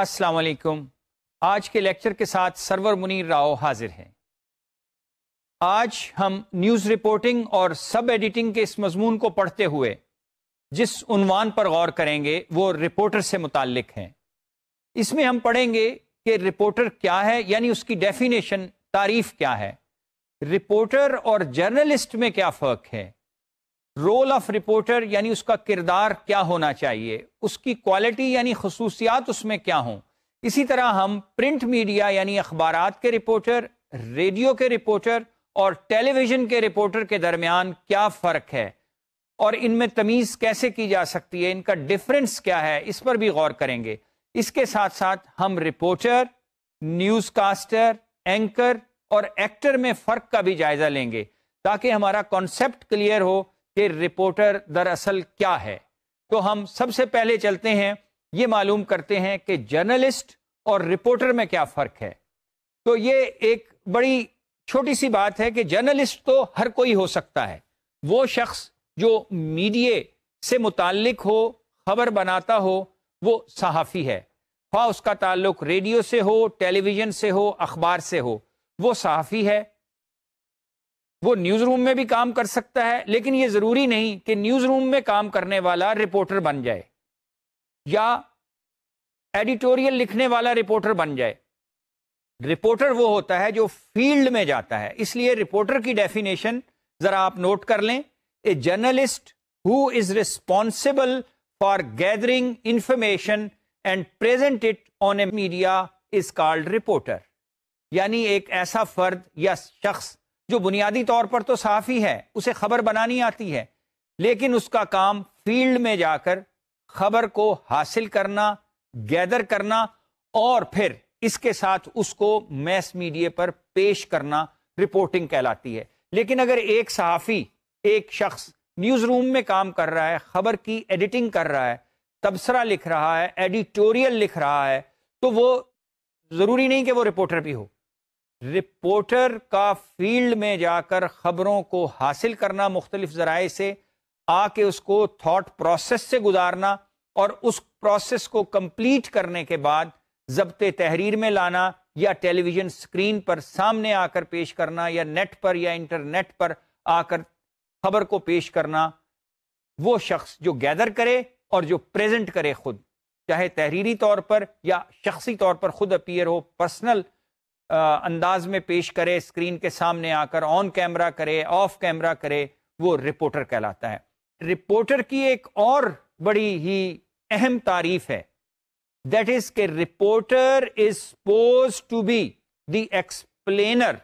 अस्सलाम वालेकुम आज के लेक्चर के साथ सरवर मुनीर राव हाजिर हैं आज हम न्यूज़ रिपोर्टिंग और सब एडिटिंग के इस मजमून को पढ़ते हुए जिस उनवान पर गौर करेंगे वो रिपोर्टर से मुतक हैं इसमें हम पढ़ेंगे कि रिपोर्टर क्या है यानी उसकी डेफिनेशन तारीफ क्या है रिपोर्टर और जर्नलिस्ट में क्या फ़र्क है रोल ऑफ रिपोर्टर यानी उसका किरदार क्या होना चाहिए उसकी क्वालिटी यानी खसूसियात उसमें क्या हों इसी तरह हम प्रिंट मीडिया यानी अखबार के रिपोर्टर रेडियो के रिपोर्टर और टेलीविज़न के रिपोर्टर के दरमियान क्या फ़र्क है और इनमें तमीज़ कैसे की जा सकती है इनका डिफरेंस क्या है इस पर भी गौर करेंगे इसके साथ साथ हम रिपोर्टर न्यूज़ कास्टर एंकर और एक्टर में फ़र्क का भी जायज़ा लेंगे ताकि हमारा कॉन्सेप्ट क्लियर हो कि रिपोर्टर दरअसल क्या है तो हम सबसे पहले चलते हैं ये मालूम करते हैं कि जर्नलिस्ट और रिपोर्टर में क्या फ़र्क है तो ये एक बड़ी छोटी सी बात है कि जर्नलिस्ट तो हर कोई हो सकता है वो शख्स जो मीडिए से मुतक हो खबर बनाता हो वो सहाफ़ी है हाँ उसका ताल्लुक रेडियो से हो टेलीविज़न से हो अखबार से हो वो सहाफ़ी है वो न्यूज रूम में भी काम कर सकता है लेकिन ये जरूरी नहीं कि न्यूज रूम में काम करने वाला रिपोर्टर बन जाए या एडिटोरियल लिखने वाला रिपोर्टर बन जाए रिपोर्टर वो होता है जो फील्ड में जाता है इसलिए रिपोर्टर की डेफिनेशन जरा आप नोट कर लें a journalist who is responsible for gathering information and present it on a media is called reporter यानी एक ऐसा फर्द या शख्स जो बुनियादी तौर पर तो ही है उसे खबर बनानी आती है लेकिन उसका काम फील्ड में जाकर खबर को हासिल करना गैदर करना और फिर इसके साथ उसको मैस मीडिया पर पेश करना रिपोर्टिंग कहलाती है लेकिन अगर एक सहाफ़ी एक शख्स न्यूज़ रूम में काम कर रहा है ख़बर की एडिटिंग कर रहा है तबसरा लिख रहा है एडिटोरियल लिख रहा है तो वो ज़रूरी नहीं कि वो रिपोर्टर भी हो रिपोर्टर का फील्ड में जाकर ख़बरों को हासिल करना मुख्तलिफ ज़राए से आके उसको थाट प्रोसेस से गुजारना और उस प्रोसेस को कंप्लीट करने के बाद जब्त तहरीर में लाना या टेलीविज़न स्क्रीन पर सामने आकर पेश करना या नेट पर या इंटरनेट पर आकर खबर को पेश करना वो शख्स जो गैदर करे और जो प्रेजेंट करे खुद चाहे तहरीरी तौर पर या शख्सी तौर पर खुद अपीयर हो पर्सनल अंदाज में पेश करे स्क्रीन के सामने आकर ऑन कैमरा करे ऑफ कैमरा करे वो रिपोर्टर कहलाता है रिपोर्टर की एक और बड़ी ही अहम तारीफ है दैट इज के reporter is pose to be the explainer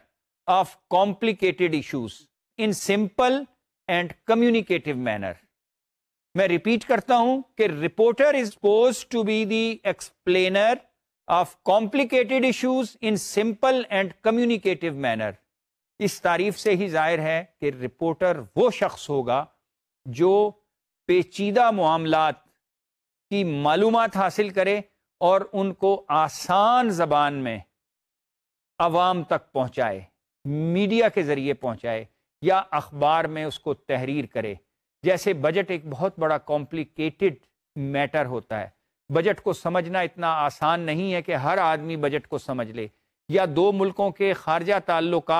of complicated issues in simple and communicative manner मैं रिपीट करता हूं कि reporter is pose to be the explainer of complicated issues in simple and communicative manner इस तारीफ से ही जाहिर है कि रिपोर्टर वो शख्स होगा जो पेचीदा मामला की मालूम हासिल करे और उनको आसान जबान में आवाम तक पहुंचाए मीडिया के ज़रिए पहुंचाए या अखबार में उसको तहरीर करे जैसे बजट एक बहुत बड़ा कॉम्प्लिकेटेड मैटर होता है बजट को समझना इतना आसान नहीं है कि हर आदमी बजट को समझ ले या दो मुल्कों के खारजा ताल्लुक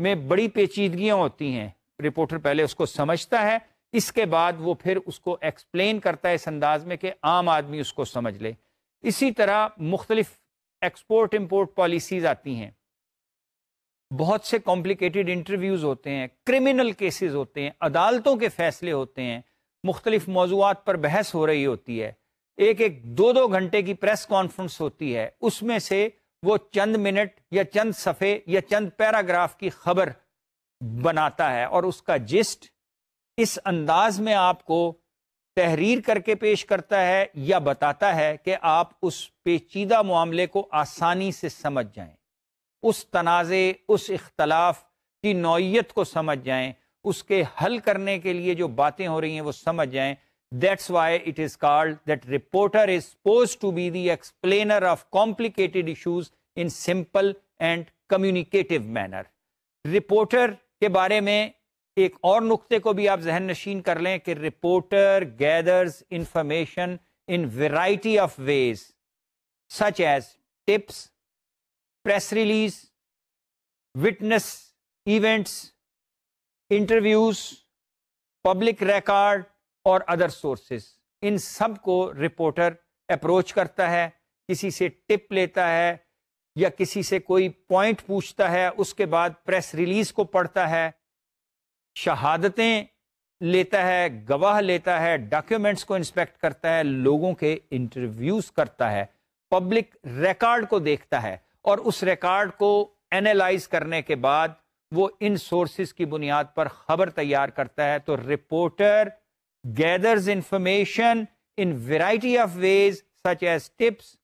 में बड़ी पेचीदगियाँ होती हैं रिपोर्टर पहले उसको समझता है इसके बाद वो फिर उसको एक्सप्लेन करता है इस अंदाज में कि आम आदमी उसको समझ ले इसी तरह मुख्तलिफ एक्सपोर्ट इम्पोर्ट पॉलिसीज़ आती हैं बहुत से कॉम्प्लिकेटेड इंटरव्यूज़ होते हैं क्रिमिनल केसेस होते हैं अदालतों के फैसले होते हैं मुख्तलिफ मौजूद पर बहस हो रही होती है एक एक दो दो घंटे की प्रेस कॉन्फ्रेंस होती है उसमें से वो चंद मिनट या चंद सफ़े या चंद पैराग्राफ की खबर बनाता है और उसका जिस्ट इस अंदाज में आपको तहरीर करके पेश करता है या बताता है कि आप उस पेचीदा मामले को आसानी से समझ जाएं उस तनाज़े उस इख्तलाफ की नौीयत को समझ जाएं उसके हल करने के लिए जो बातें हो रही हैं वो समझ जाएं That's why it is called that reporter is supposed to be the explainer of complicated issues in simple and communicative manner. Reporter ke baare mein ek aur nukte ko bhi aap zehn kar lein ke reporter gathers information in variety of ways such as tips, press release, witness events, interviews, public record, और other sources इन सब को reporter approach करता है किसी से tip लेता है या किसी से कोई पॉइंट पूछता है उसके बाद प्रेस रिलीज को पढ़ता है शहादतें लेता है गवाह लेता है डॉक्यूमेंट्स को इंस्पेक्ट करता है लोगों के इंटरव्यूज करता है पब्लिक रिकॉर्ड को देखता है और उस रिकॉर्ड को एनालाइज करने के बाद वो इन सोर्सेज की बुनियाद पर खबर तैयार करता है तो reporter gathers information in variety of ways such as tips,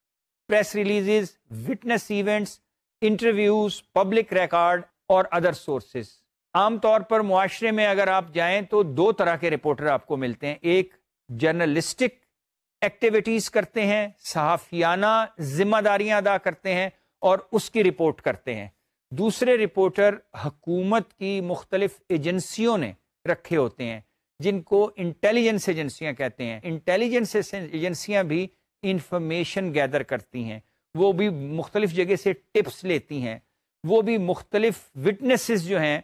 press releases, witness events, interviews, public record और other sources. आमतौर पर मुआरे में अगर आप जाएं तो दो तरह के रिपोर्टर आपको मिलते हैं एक जर्नलिस्टिक एक्टिविटीज करते हैं सहाफियाना जिम्मेदारियां अदा करते हैं और उसकी रिपोर्ट करते हैं दूसरे रिपोर्टर हकूमत की मुख्तलिफ एजेंसियों ने रखे होते हैं जिनको इंटेलिजेंस एजेंसियां कहते हैं इंटेलिजेंस एजेंसियां भी इंफॉर्मेशन गैदर करती हैं वो भी मुख्तलिफ जगह से टिप्स लेती हैं वो भी मुख्तलिफ विटनेसेस जो हैं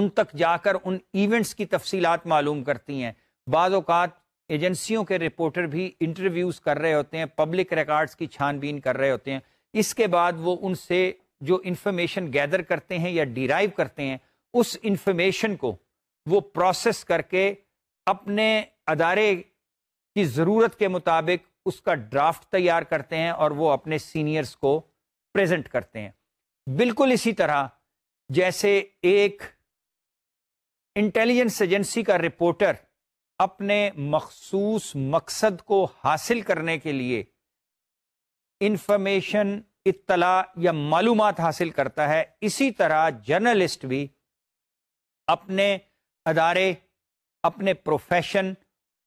उन तक जाकर उन इवेंट्स की तफसीलात मालूम करती हैं बाज़ात एजेंसियों के रिपोर्टर भी इंटरव्यूज़ कर रहे होते हैं पब्लिक रिकॉर्ड्स की छानबीन कर रहे होते हैं इसके बाद वो उनसे जो इंफॉर्मेशन गैदर करते हैं या डिराइव करते हैं उस इंफॉर्मेशन को वो प्रोसेस करके अपने अदारे की ज़रूरत के मुताबिक उसका ड्राफ्ट तैयार करते हैं और वो अपने सीनियर्स को प्रेजेंट करते हैं बिल्कुल इसी तरह जैसे एक इंटेलिजेंस एजेंसी का रिपोर्टर अपने मखसूस मकसद को हासिल करने के लिए इंफॉर्मेशन इतला या मालूम हासिल करता है इसी तरह जर्नलिस्ट भी अपने अदारे अपने प्रोफेशन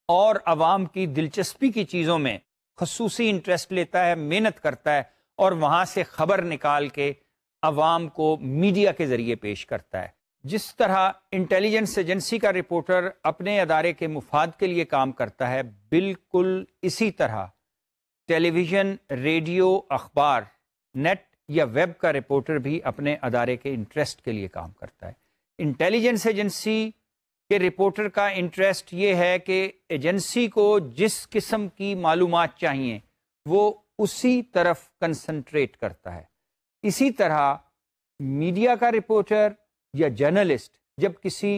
और आवाम की दिलचस्पी की चीज़ों में खसूस इंटरेस्ट लेता है मेहनत करता है और वहाँ से ख़बर निकाल के आवाम को मीडिया के ज़रिए पेश करता है जिस तरह इंटेलिजेंस एजेंसी का रिपोर्टर अपने अदारे के मुफाद के लिए काम करता है बिल्कुल इसी तरह टेलीविज़न रेडियो अखबार नेट या वेब का रिपोर्टर भी अपने अदारे के इंटरेस्ट के लिए काम करता है इंटेलिजेंस एजेंसी कि रिपोर्टर का इंटरेस्ट ये है कि एजेंसी को जिस किस्म की मालूम चाहिए वो उसी तरफ कंसनट्रेट करता है इसी तरह मीडिया का रिपोर्टर या जर्नलिस्ट जब किसी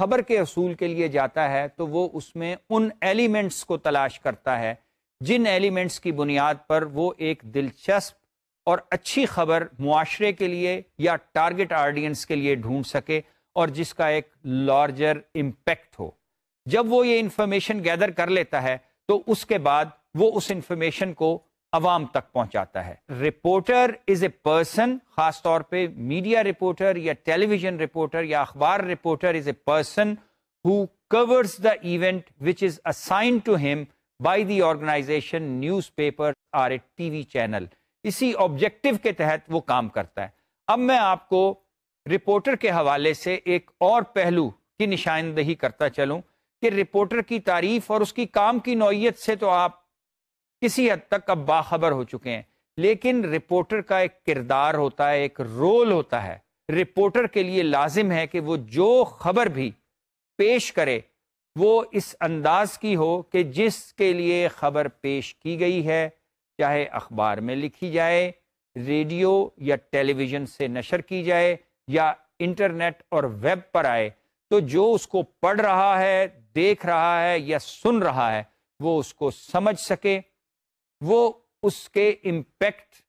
खबर के असूल के लिए जाता है तो वो उसमें उन एलिमेंट्स को तलाश करता है जिन एलिमेंट्स की बुनियाद पर वो एक दिलचस्प और अच्छी खबर मुआरे के लिए या टारगेट ऑडियंस के लिए ढूंढ सके और जिसका एक लार्जर इम्पैक्ट हो जब वो ये इंफॉर्मेशन गैदर कर लेता है तो उसके बाद वो उस इंफॉर्मेशन को अवाम तक पहुंचाता है रिपोर्टर इज ए पर्सन खास तौर पे मीडिया रिपोर्टर या टेलीविजन रिपोर्टर या अखबार reporter is a person who covers the event which is assign to him by the organisation newspaper or a TV channel इसी ऑब्जेक्टिव के तहत वो काम करता है अब मैं आपको रिपोर्टर के हवाले से एक और पहलू की निशानदही करता चलूं कि रिपोर्टर की तारीफ और उसकी काम की नौीयत से तो आप किसी हद तक अब बाखबर हो चुके हैं लेकिन रिपोर्टर का एक किरदार होता है एक रोल होता है रिपोर्टर के लिए लाजिम है कि वो जो खबर भी पेश करे वो इस अंदाज की हो कि जिसके लिए खबर पेश की गई है चाहे अखबार में लिखी जाए रेडियो या टेलीविज़न से नशर की जाए या इंटरनेट और वेब पर आए तो जो उसको पढ़ रहा है देख रहा है या सुन रहा है वो उसको समझ सके वो उसके इम्पैक्ट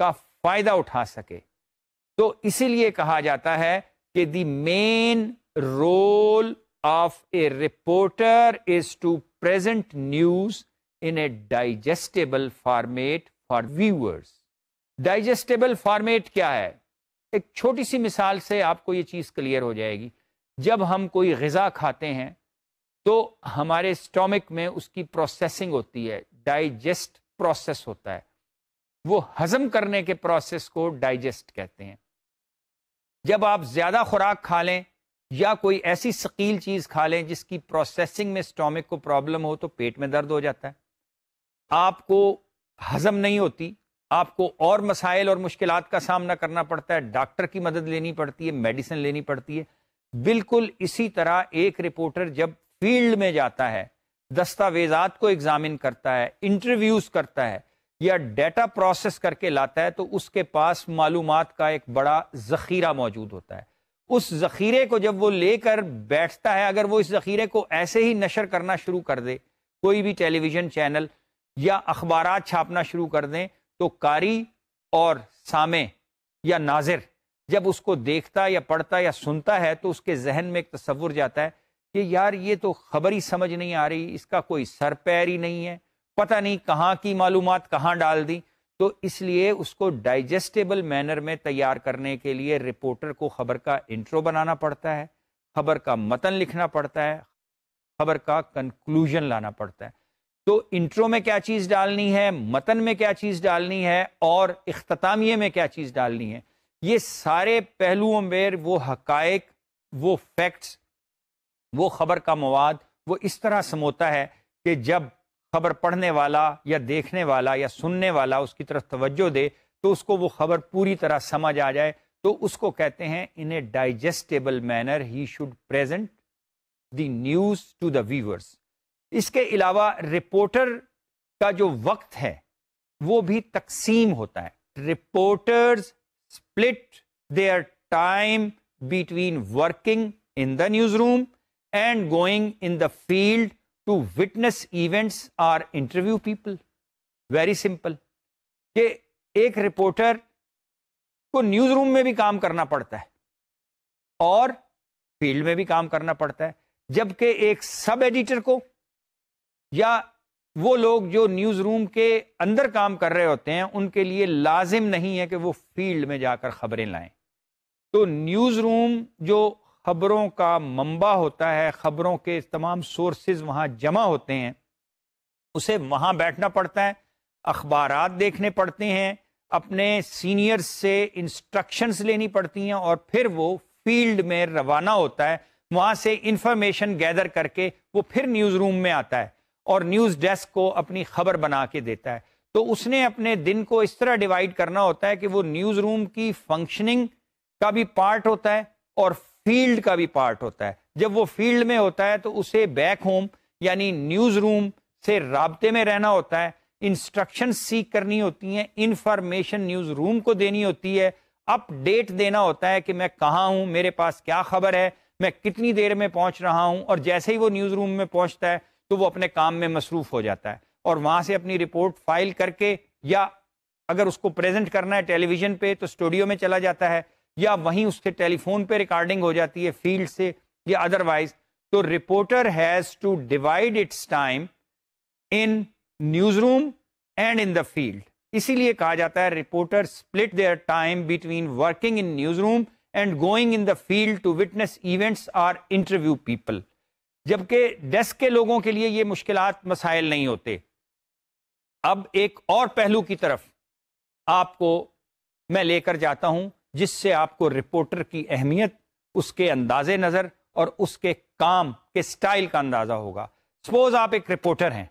का फायदा उठा सके तो इसीलिए कहा जाता है कि the main role of a reporter is to present news in a digestible format for viewers digestible format क्या है एक छोटी सी मिसाल से आपको ये चीज़ क्लियर हो जाएगी जब हम कोई गज़ा खाते हैं तो हमारे स्टोमिक में उसकी प्रोसेसिंग होती है डाइजेस्ट प्रोसेस होता है वो हज़म करने के प्रोसेस को डाइजेस्ट कहते हैं जब आप ज़्यादा खुराक खा लें या कोई ऐसी शकील चीज़ खा लें जिसकी प्रोसेसिंग में स्टोमिक को प्रॉब्लम हो तो पेट में दर्द हो जाता है आपको हज़म नहीं होती आपको और मसाइल और मुश्किल का सामना करना पड़ता है डॉक्टर की मदद लेनी पड़ती है मेडिसिन लेनी पड़ती है बिल्कुल इसी तरह एक रिपोर्टर जब फील्ड में जाता है दस्तावेजात को एग्जामिन करता है इंटरव्यूज करता है या डेटा प्रोसेस करके लाता है तो उसके पास मालूम का एक बड़ा जखीरा मौजूद होता है उस जखीरे को जब वो लेकर बैठता है अगर वो इस जखीरे को ऐसे ही नशर करना शुरू कर दे कोई भी टेलीविजन चैनल या अखबार छापना शुरू कर दें तो कारी और सामे या नाजिर जब उसको देखता या पढ़ता या सुनता है तो उसके जहन में एक तस्वुर जाता है कि यार ये तो खबर ही समझ नहीं आ रही इसका कोई सर पैर ही नहीं है पता नहीं कहाँ की मालूम कहाँ डाल दी तो इसलिए उसको डाइजेस्टेबल मैनर में तैयार करने के लिए रिपोर्टर को खबर का इंट्रो बनाना पड़ता है खबर का मतन लिखना पड़ता है खबर का कंक्लूजन लाना पड़ता है तो इंट्रो में क्या चीज़ डालनी है मतन में क्या चीज़ डालनी है और अख्तामिए में क्या चीज़ डालनी है ये सारे पहलुओं में वो हकायक वो फैक्ट्स वो खबर का मवाद वो इस तरह समोता है कि जब खबर पढ़ने वाला या देखने वाला या सुनने वाला उसकी तरफ तवज्जो दे तो उसको वो खबर पूरी तरह समझ आ जाए तो उसको कहते हैं in a digestible manner he should present the news to the viewers इसके अलावा रिपोर्टर का जो वक्त है वो भी तकसीम होता है reporters split their time between working in the newsroom and going in the field to witness events or interview people very simple कि एक रिपोर्टर को न्यूज रूम में भी काम करना पड़ता है और फील्ड में भी काम करना पड़ता है जबकि एक सब एडिटर को या वो लोग जो न्यूज़ रूम के अंदर काम कर रहे होते हैं उनके लिए लाजिम नहीं है कि वो फील्ड में जाकर ख़बरें लाएं तो न्यूज़ रूम जो ख़बरों का मंबा होता है ख़बरों के तमाम सोर्सेज वहाँ जमा होते हैं उसे वहाँ बैठना पड़ता है अखबार देखने पड़ते हैं अपने सीनियर्स से इंस्ट्रक्शंस लेनी पड़ती हैं और फिर वो फील्ड में रवाना होता है वहाँ से इंफॉर्मेशन गैदर करके वो फिर न्यूज़ रूम में आता है और न्यूज़ डेस्क को अपनी खबर बना के देता है तो उसने अपने दिन को इस तरह डिवाइड करना होता है कि वो न्यूज़ रूम की फंक्शनिंग का भी पार्ट होता है और फील्ड का भी पार्ट होता है जब वो फील्ड में होता है तो उसे बैक होम यानी न्यूज़ रूम से रबते में रहना होता है इंस्ट्रक्शन सीख करनी होती हैं इंफॉर्मेशन न्यूज़ रूम को देनी होती है अपडेट देना होता है कि मैं कहाँ हूँ मेरे पास क्या खबर है मैं कितनी देर में पहुंच रहा हूं और जैसे ही वो न्यूज़ रूम में पहुंचता है तो वो अपने काम में मसरूफ हो जाता है और वहां से अपनी रिपोर्ट फाइल करके या अगर उसको प्रेजेंट करना है टेलीविज़न पे तो स्टूडियो में चला जाता है या वहीं उसके टेलीफोन पे रिकॉर्डिंग हो जाती है फील्ड से या अदरवाइज तो reporter has to divide its time in newsroom and in the field इसीलिए कहा जाता है reporter split their time between working in newsroom and going in the field to witness events or interview people जबकि desk के लोगों के लिए ये मुश्किल मसाइल नहीं होते अब एक और पहलू की तरफ आपको मैं लेकर जाता हूं जिससे आपको रिपोर्टर की अहमियत उसके अंदाजे नज़र और उसके काम के स्टाइल का अंदाज़ा होगा सपोज आप एक रिपोर्टर हैं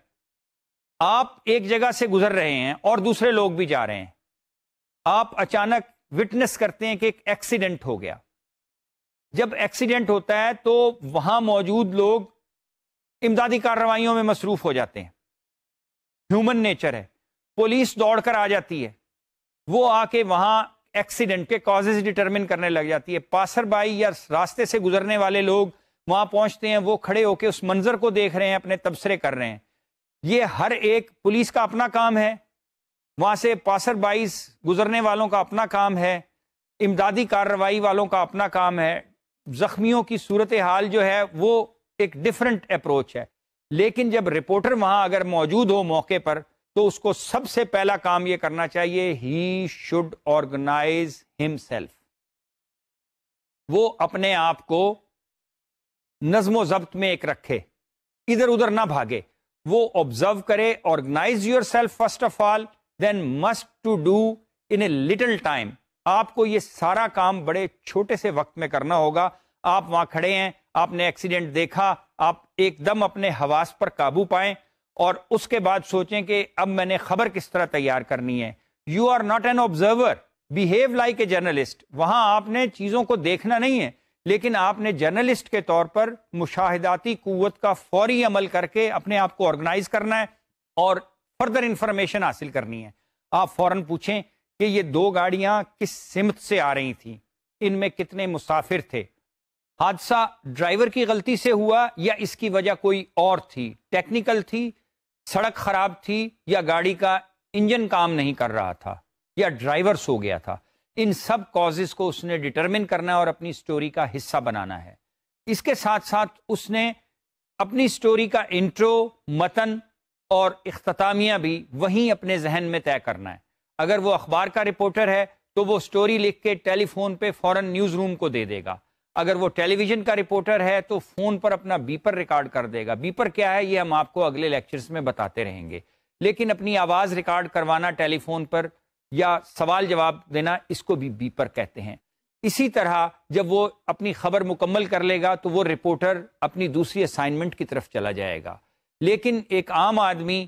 आप एक जगह से गुजर रहे हैं और दूसरे लोग भी जा रहे हैं आप अचानक विटनेस करते हैं कि एक एक्सीडेंट हो गया जब एक्सीडेंट होता है तो वहां मौजूद लोग इमदादी कार्रवाइयों में मसरूफ हो जाते हैं ह्यूमन नेचर है पुलिस दौड़कर आ जाती है वो आके वहां एक्सीडेंट के कॉजेज डिटरमिन करने लग जाती है पासर बाई या रास्ते से गुजरने वाले लोग वहां पहुंचते हैं वो खड़े होकर उस मंजर को देख रहे हैं अपने तबसरे कर रहे हैं ये हर एक पुलिस का अपना काम है वहां से पासर बाईस गुजरने वालों का अपना काम है इमदादी कार्रवाई वालों का अपना काम है ज़ख्मियों की सूरत हाल जो है वो एक डिफरेंट अप्रोच है लेकिन जब रिपोर्टर वहां अगर मौजूद हो मौके पर तो उसको सबसे पहला काम ये करना चाहिए ही शुड ऑर्गेनाइज हिमसेल्फ वो अपने आप को नज्म जब्त में एक रखे इधर उधर ना भागे वो ऑब्जर्व करे organise yourself first of all then must to do in a little time आपको ये सारा काम बड़े छोटे से वक्त में करना होगा आप वहां खड़े हैं आपने एक्सीडेंट देखा आप एकदम अपने हवास पर काबू पाए और उसके बाद सोचें कि अब मैंने खबर किस तरह तैयार करनी है you are not an observer behave like a journalist वहां आपने चीजों को देखना नहीं है लेकिन आपने जर्नलिस्ट के तौर पर मुशाहिदाती कुत का फौरी अमल करके अपने आप को ऑर्गेनाइज करना है और फर्दर इंफॉर्मेशन हासिल करनी है आप फौरन पूछें कि ये दो गाड़ियां किस सिमत से आ रही थी इनमें कितने मुसाफिर थे हादसा ड्राइवर की गलती से हुआ या इसकी वजह कोई और थी टेक्निकल थी सड़क खराब थी या गाड़ी का इंजन काम नहीं कर रहा था या ड्राइवर सो गया था इन सब कॉजेज को उसने डिटरमिन करना और अपनी स्टोरी का हिस्सा बनाना है इसके साथ साथ उसने अपनी स्टोरी का इंट्रो मतन और अख्तामिया भी वहीं अपने जहन में तय करना है अगर वो अखबार का रिपोर्टर है तो वो स्टोरी लिख के टेलीफोन पे फौरन न्यूज़ रूम को दे देगा अगर वो टेलीविजन का रिपोर्टर है तो फ़ोन पर अपना बीपर रिकॉर्ड कर देगा बीपर क्या है ये हम आपको अगले लेक्चर्स में बताते रहेंगे लेकिन अपनी आवाज़ रिकॉर्ड करवाना टेलीफोन पर या सवाल जवाब देना इसको भी बीपर कहते हैं इसी तरह जब वो अपनी खबर मुकम्मल कर लेगा तो वो रिपोर्टर अपनी दूसरी असाइनमेंट की तरफ चला जाएगा लेकिन एक आम आदमी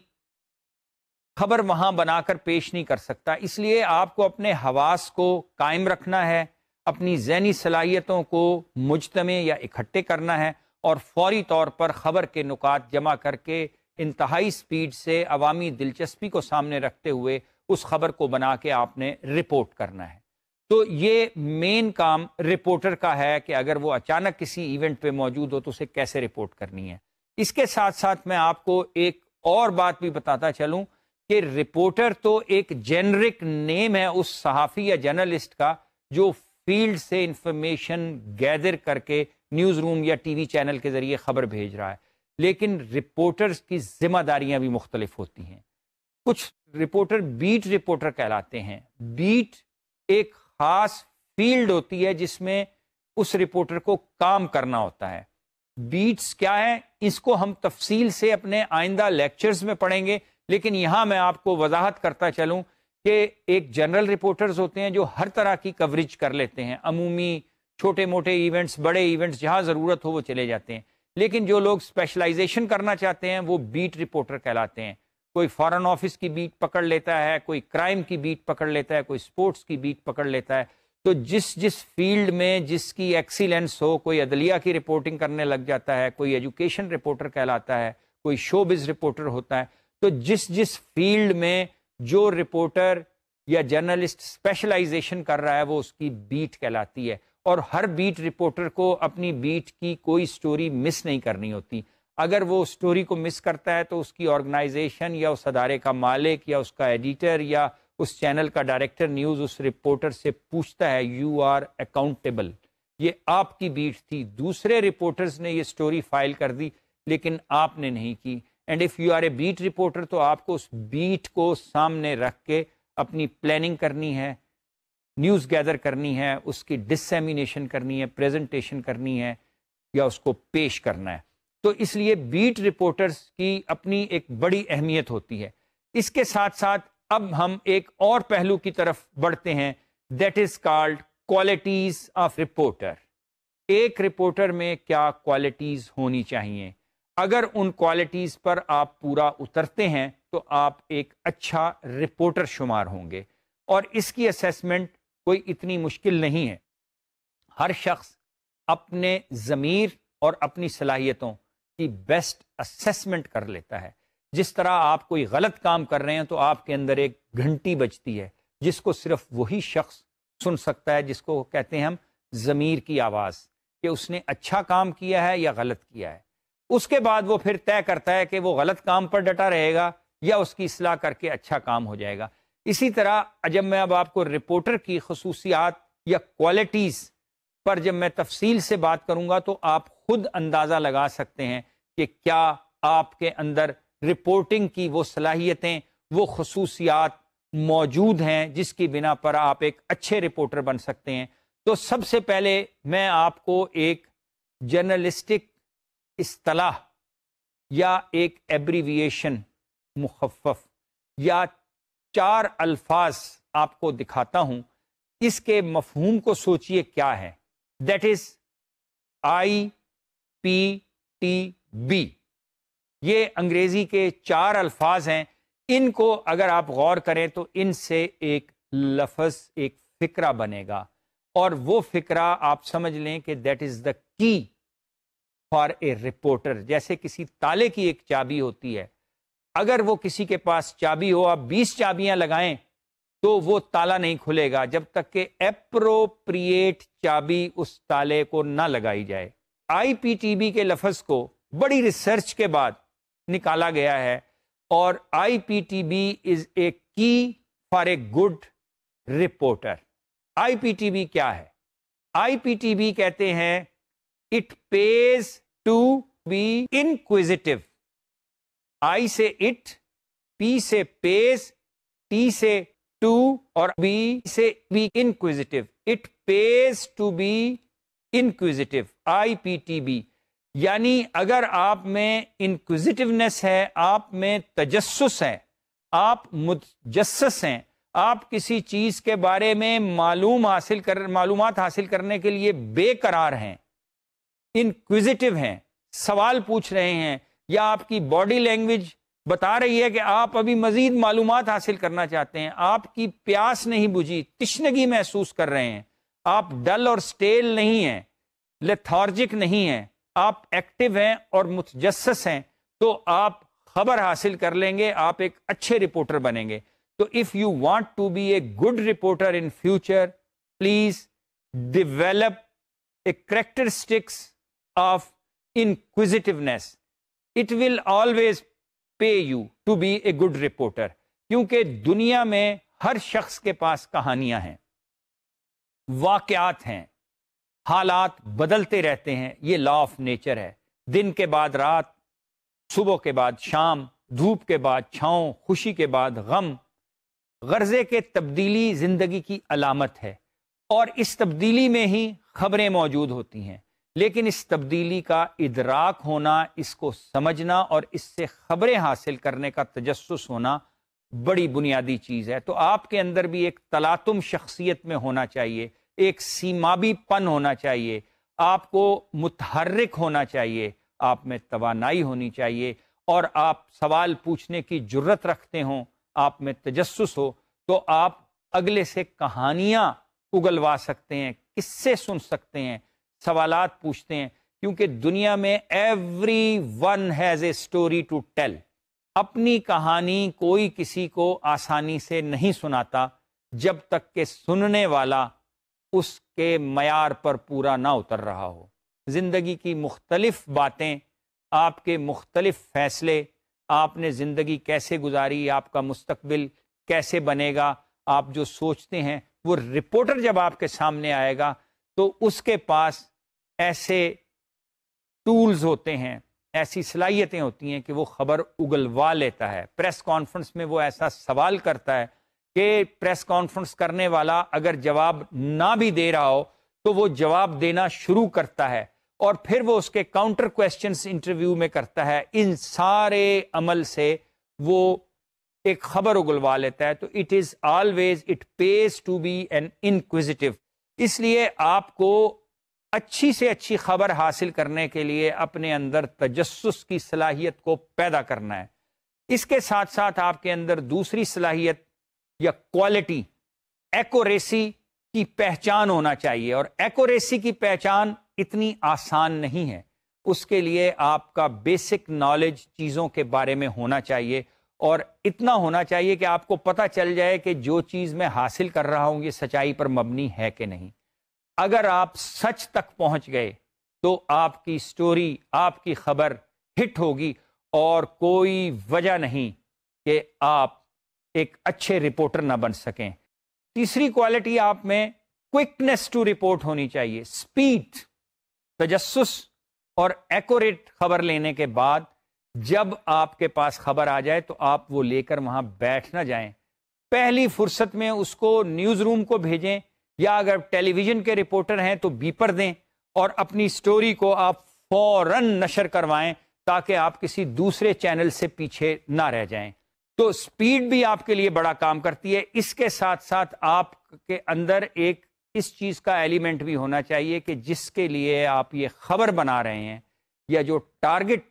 खबर वहाँ बनाकर पेश नहीं कर सकता इसलिए आपको अपने हवास को कायम रखना है अपनी जहनी सलाहियतों को मुजतमे या इकट्ठे करना है और फौरी तौर पर ख़बर के नुकात जमा करके इंतहाई स्पीड से अवामी दिलचस्पी को सामने रखते हुए उस खबर को बना के आपने रिपोर्ट करना है तो ये मेन काम रिपोर्टर का है कि अगर वो अचानक किसी इवेंट पे मौजूद हो तो उसे कैसे रिपोर्ट करनी है इसके साथ साथ मैं आपको एक और बात भी बताता चलूं कि रिपोर्टर तो एक जेनरिक नेम है उस सहाफ़ी या जर्नलिस्ट का जो फील्ड से इंफॉर्मेशन गैदर करके न्यूज़ रूम या टीवी चैनल के ज़रिए ख़बर भेज रहा है लेकिन रिपोर्टर्स की जिम्मेदारियां भी मुख्तलिफ होती हैं कुछ रिपोर्टर बीट रिपोर्टर कहलाते हैं बीट एक ख़ास फील्ड होती है जिसमें उस रिपोर्टर को काम करना होता है बीट्स क्या है इसको हम तफसील से अपने आइंदा लेक्चर्स में पढ़ेंगे लेकिन यहाँ मैं आपको वजाहत करता चलूँ कि एक जनरल रिपोर्टर्स होते हैं जो हर तरह की कवरेज कर लेते हैं अमूमी छोटे मोटे इवेंट्स बड़े इवेंट्स जहाँ ज़रूरत हो वो चले जाते हैं लेकिन जो लोग स्पेशलाइजेशन करना चाहते हैं वो बीट रिपोर्टर कहलाते हैं कोई फॉरेन ऑफिस की बीट पकड़ लेता है कोई क्राइम की बीट पकड़ लेता है कोई स्पोर्ट्स की बीट पकड़ लेता है तो जिस जिस फील्ड में जिसकी एक्सीलेंस हो कोई अदलिया की रिपोर्टिंग करने लग जाता है कोई एजुकेशन रिपोर्टर कहलाता है कोई शोबिज रिपोर्टर होता है तो जिस जिस फील्ड में जो रिपोर्टर या जर्नलिस्ट स्पेशलाइजेशन कर रहा है वो उसकी बीट कहलाती है और हर बीट रिपोर्टर को अपनी बीट की कोई स्टोरी मिस नहीं करनी होती अगर वो स्टोरी को मिस करता है तो उसकी ऑर्गेनाइजेशन या उस अदारे का मालिक या उसका एडिटर या उस चैनल का डायरेक्टर न्यूज़ उस रिपोर्टर से पूछता है यू आर अकाउंटेबल ये आपकी बीट थी दूसरे रिपोर्टर्स ने ये स्टोरी फाइल कर दी लेकिन आपने नहीं की and if you are a beat reporter तो आपको उस बीट को सामने रख के अपनी प्लानिंग करनी है न्यूज़ गैदर करनी है उसकी डिसमिनेशन करनी है प्रेजेंटेशन करनी है या उसको पेश करना है तो इसलिए बीट रिपोर्टर्स की अपनी एक बड़ी अहमियत होती है इसके साथ साथ अब हम एक और पहलू की तरफ बढ़ते हैं that is called qualities of reporter एक रिपोर्टर में क्या क्वालिटीज़ होनी चाहिए अगर उन क्वालिटीज़ पर आप पूरा उतरते हैं तो आप एक अच्छा रिपोर्टर शुमार होंगे और इसकी असेसमेंट कोई इतनी मुश्किल नहीं है हर शख्स अपने ज़मीर और अपनी सलाहियतों की बेस्ट असेसमेंट कर लेता है जिस तरह आप कोई गलत काम कर रहे हैं तो आपके अंदर एक घंटी बजती है जिसको सिर्फ वही शख्स सुन सकता है जिसको कहते हैं हम ज़मीर की आवाज़ कि उसने अच्छा काम किया है या गलत किया है उसके बाद वो फिर तय करता है कि वो गलत काम पर डटा रहेगा या उसकी असलाह करके अच्छा काम हो जाएगा इसी तरह जब मैं अब आपको रिपोर्टर की खसूसियात या क्वालिटीज़ पर जब मैं तफसील से बात करूंगा तो आप खुद अंदाज़ा लगा सकते हैं कि क्या आपके अंदर रिपोर्टिंग की वो सलाहियतें वो खसूसियात मौजूद हैं जिसकी बिना पर आप एक अच्छे रिपोर्टर बन सकते हैं तो सबसे पहले मैं आपको एक जर्नलिस्टिक असलाह या एक एब्रीविएशन मुखफ़ या चार अल्फाज आपको दिखाता हूं इसके मफहूम को सोचिए क्या है that is I P T B ये अंग्रेजी के चार अल्फाज हैं इनको अगर आप गौर करें तो इनसे एक लफज एक फिक्रा बनेगा और वो फिक्रा आप समझ लें कि that is the key for a reporter जैसे किसी ताले की एक चाबी होती है अगर वो किसी के पास चाबी हो आप बीस चाबियां लगाएं तो वो ताला नहीं खुलेगा जब तक कि अप्रोप्रिएट चाबी उस ताले को ना लगाई जाए आईपीटीबी के लफज को बड़ी रिसर्च के बाद निकाला गया है और आईपीटीबी is a key for a good reporter IPTB क्या है आईपीटीबी कहते हैं it pays to be inquisitive I से इट पी से पेज टी से टू और बी से be inquisitive it pays to be inquisitive I P T B यानी अगर आप में इनक्विजिटिवनेस है आप में तजस्स है आप मुतजस हैं आप किसी चीज़ के बारे में मालूम हासिल कर मालूम हासिल करने के लिए बेकरार हैं इनक्विजिटिव हैं सवाल पूछ रहे हैं या आपकी बॉडी लैंग्वेज बता रही है कि आप अभी मजीद मालूम हासिल करना चाहते हैं आपकी प्यास नहीं बुझी तिश्नगी महसूस कर रहे हैं आप डल और स्टेल नहीं हैं लेथॉर्जिक नहीं हैं आप एक्टिव हैं और मुतजस हैं तो आप खबर हासिल कर लेंगे आप एक अच्छे रिपोर्टर बनेंगे तो if you want to be a good reporter in future please develop a characteristics of inquisitiveness. It will always pay you to be a good reporter. क्योंकि दुनिया में हर शख्स के पास कहानियां हैं वाकयात हैं हालात बदलते रहते हैं ये लॉ ऑफ नेचर है दिन के बाद रात सुबह के बाद शाम धूप के बाद छाँव खुशी के बाद गम गर्जे के तब्दीली ज़िंदगी की अलामत है और इस तब्दीली में ही खबरें मौजूद होती हैं लेकिन इस तब्दीली का इदराक होना इसको समझना और इससे ख़बरें हासिल करने का तजस्स होना बड़ी बुनियादी चीज़ है तो आपके अंदर भी एक तलातुम शख्सियत में होना चाहिए एक सीमाबी पन होना चाहिए आपको मुतहरक होना चाहिए आप में तोानाई होनी चाहिए और आप सवाल पूछने की जरूरत रखते हों आप में तजस्स हो तो आप अगले से कहानियाँ उगलवा सकते हैं किससे सुन सकते हैं सवाल पूछते हैं क्योंकि दुनिया में every one has a story to tell अपनी कहानी कोई किसी को आसानी से नहीं सुनाता जब तक के सुनने वाला उसके मैार पर पूरा ना उतर रहा हो ज़िंदगी की मुख्तलफ़ बातें आपके मुख्तलिफ फ़ैसले आपने ज़िंदगी कैसे गुजारी आपका मुस्तबिल कैसे बनेगा आप जो सोचते हैं वो रिपोर्टर जब आपके सामने आएगा तो उसके पास ऐसे टूल्स होते हैं ऐसी सलाहियतें होती हैं कि वो खबर उगलवा लेता है प्रेस कॉन्फ्रेंस में वो ऐसा सवाल करता है कि प्रेस कॉन्फ्रेंस करने वाला अगर जवाब ना भी दे रहा हो तो वो जवाब देना शुरू करता है और फिर वो उसके काउंटर क्वेश्चंस इंटरव्यू में करता है इन सारे अमल से वो एक खबर उगलवा लेता है तो it is always it pays to be an inquisitive इसलिए आपको अच्छी से अच्छी खबर हासिल करने के लिए अपने अंदर तजस्स की सलाहियत को पैदा करना है इसके साथ साथ आपके अंदर दूसरी सलाहियत या क्वालिटी एकोरेसी की पहचान होना चाहिए और एकोरेसी की पहचान इतनी आसान नहीं है उसके लिए आपका बेसिक नॉलेज चीज़ों के बारे में होना चाहिए और इतना होना चाहिए कि आपको पता चल जाए कि जो चीज़ मैं हासिल कर रहा हूँ ये सच्चाई पर मबनी है कि नहीं अगर आप सच तक पहुंच गए तो आपकी स्टोरी आपकी खबर हिट होगी और कोई वजह नहीं कि आप एक अच्छे रिपोर्टर ना बन सकें तीसरी क्वालिटी आप में क्विकनेस टू रिपोर्ट होनी चाहिए स्पीड तजस्स और एकोरेट खबर लेने के बाद जब आपके पास खबर आ जाए तो आप वो लेकर वहां बैठ ना जाए पहली फुर्सत में उसको न्यूज़ रूम को भेजें या अगर टेलीविज़न के रिपोर्टर हैं तो बीपर दें और अपनी स्टोरी को आप फौरन नशर करवाएं ताकि आप किसी दूसरे चैनल से पीछे ना रह जाएं तो स्पीड भी आपके लिए बड़ा काम करती है इसके साथ साथ आपके अंदर एक इस चीज़ का एलिमेंट भी होना चाहिए कि जिसके लिए आप ये खबर बना रहे हैं या जो टारगेट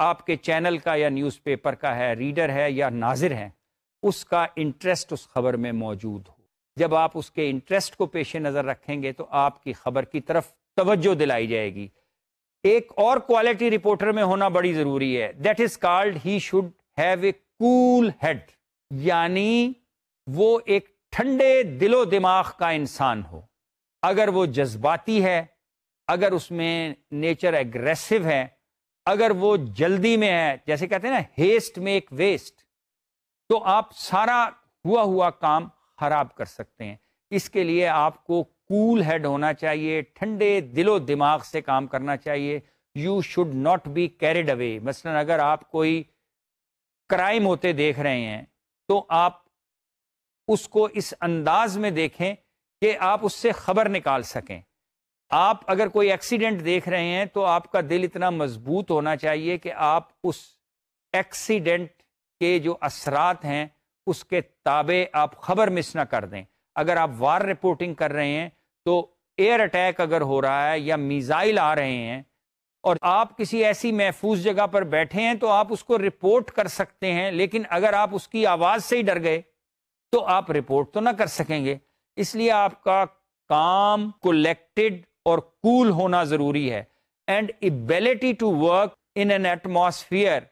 आपके चैनल का या न्यूज़पेपर का है रीडर है या नाजिर है उसका इंटरेस्ट उस खबर में मौजूद हो जब आप उसके इंटरेस्ट को पेश नज़र रखेंगे तो आपकी खबर की तरफ तवज्जो दिलाई जाएगी एक और क्वालिटी रिपोर्टर में होना बड़ी ज़रूरी है that is called he should have a cool head यानी वो एक ठंडे दिलो दिमाग का इंसान हो अगर वो जज्बाती है अगर उसमें नेचर एग्रेसिव है अगर वो जल्दी में है जैसे कहते हैं ना हेस्ट मेक वेस्ट तो आप सारा हुआ हुआ काम ख़राब कर सकते हैं इसके लिए आपको कूल हेड होना चाहिए ठंडे दिलो दिमाग से काम करना चाहिए you should not be carried away मसलन अगर आप कोई क्राइम होते देख रहे हैं तो आप उसको इस अंदाज में देखें कि आप उससे खबर निकाल सकें आप अगर कोई एक्सीडेंट देख रहे हैं तो आपका दिल इतना मजबूत होना चाहिए कि आप उस एक्सीडेंट के जो असरात हैं उसके ताबे आप खबर मिस ना कर दें अगर आप वार रिपोर्टिंग कर रहे हैं तो एयर अटैक अगर हो रहा है या मिज़ाइल आ रहे हैं और आप किसी ऐसी महफूज जगह पर बैठे हैं तो आप उसको रिपोर्ट कर सकते हैं लेकिन अगर आप उसकी आवाज़ से ही डर गए तो आप रिपोर्ट तो ना कर सकेंगे इसलिए आपका काम कोलेक्टेड और कूल होना ज़रूरी है and ability to work in an atmosphere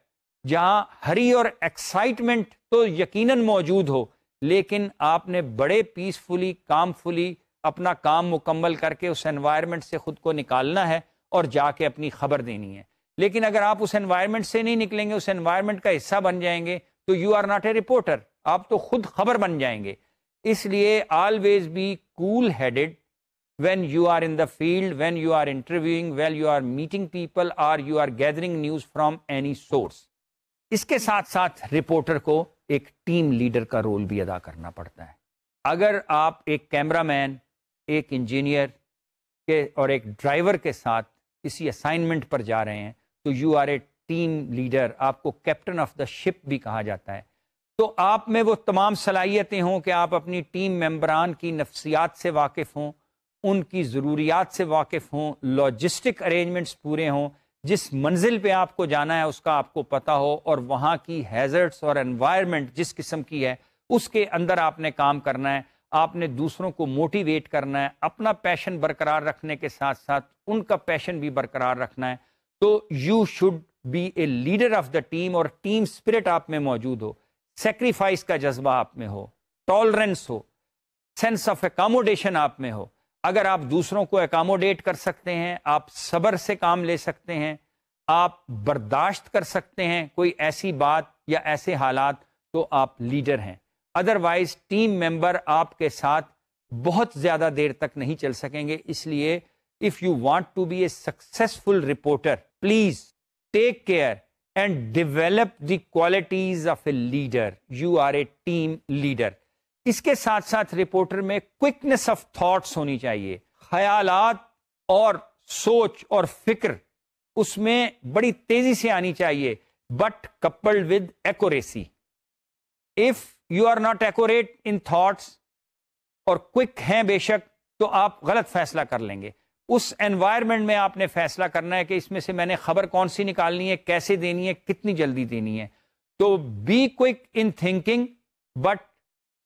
जहां हरी और एक्साइटमेंट तो यकीनन मौजूद हो लेकिन आपने बड़े पीसफुली कामफुली अपना काम मुकम्मल करके उस एनवायरनमेंट से ख़ुद को निकालना है और जाके अपनी खबर देनी है लेकिन अगर आप उस एनवायरनमेंट से नहीं निकलेंगे उस एनवायरनमेंट का हिस्सा बन जाएंगे तो you are not a reporter आप तो खुद खबर बन जाएंगे इसलिए always be cool headed when you are in the field when you are interviewing when you are meeting people or you are gathering news from any source इसके साथ साथ रिपोर्टर को एक टीम लीडर का रोल भी अदा करना पड़ता है अगर आप एक कैमरामैन एक इंजीनियर के और एक ड्राइवर के साथ किसी असाइनमेंट पर जा रहे हैं तो you are a team leader आपको कैप्टन ऑफ द शिप भी कहा जाता है तो आप में वो तमाम सलाहियतें हों कि आप अपनी टीम मेम्बरान की नफ्सियात से वाकिफ़ हों उनकी ज़रूरियात से वाकिफ़ हों लॉजिस्टिक अरेंजमेंट्स पूरे हों जिस मंजिल पे आपको जाना है उसका आपको पता हो और वहाँ की हैजर्ट्स और एनवायरनमेंट जिस किस्म की है उसके अंदर आपने काम करना है आपने दूसरों को मोटिवेट करना है अपना पैशन बरकरार रखने के साथ साथ उनका पैशन भी बरकरार रखना है तो you should be a leader of the team और टीम स्पिरिट आप में मौजूद हो सेक्रीफाइस का जज्बा आप में हो टॉलरेंस हो सेंस ऑफ एकामोडेशन आप में हो अगर आप दूसरों को एकामोडेट कर सकते हैं आप सबर से काम ले सकते हैं आप बर्दाश्त कर सकते हैं कोई ऐसी बात या ऐसे हालात तो आप लीडर हैं अदरवाइज टीम मेंबर आपके साथ बहुत ज़्यादा देर तक नहीं चल सकेंगे इसलिए if you want to be a successful reporter please take care and develop the qualities of a leader you are a team leader इसके साथ साथ रिपोर्टर में क्विकनेस ऑफ थॉट्स होनी चाहिए ख्यालात और सोच और फिक्र उसमें बड़ी तेजी से आनी चाहिए but coupled with accuracy if you are not accurate in thoughts और क्विक हैं बेशक तो आप गलत फैसला कर लेंगे उस एनवायरनमेंट में आपने फैसला करना है कि इसमें से मैंने खबर कौन सी निकालनी है कैसे देनी है कितनी जल्दी देनी है तो be quick in thinking but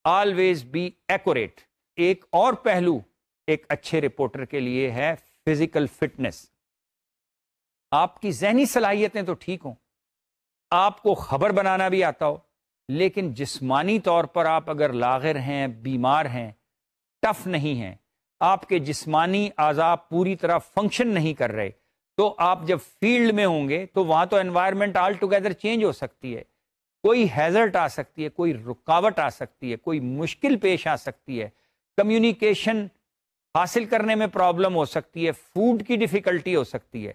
always be accurate एक और पहलू एक अच्छे रिपोर्टर के लिए है फिजिकल फिटनेस आपकी जहनी सलाहियतें तो ठीक हों आपको खबर बनाना भी आता हो लेकिन जिसमानी तौर पर आप अगर लागिर हैं बीमार हैं टफ नहीं हैं आपके जिसमानी आज़ाब पूरी तरह फंक्शन नहीं कर रहे तो आप जब फील्ड में होंगे तो वहां तो एनवायरमेंट ऑल टुगेदर चेंज हो सकती है कोई हैजर्ट आ सकती है कोई रुकावट आ सकती है कोई मुश्किल पेश आ सकती है कम्युनिकेशन हासिल करने में प्रॉब्लम हो सकती है फूड की डिफ़िकल्टी हो सकती है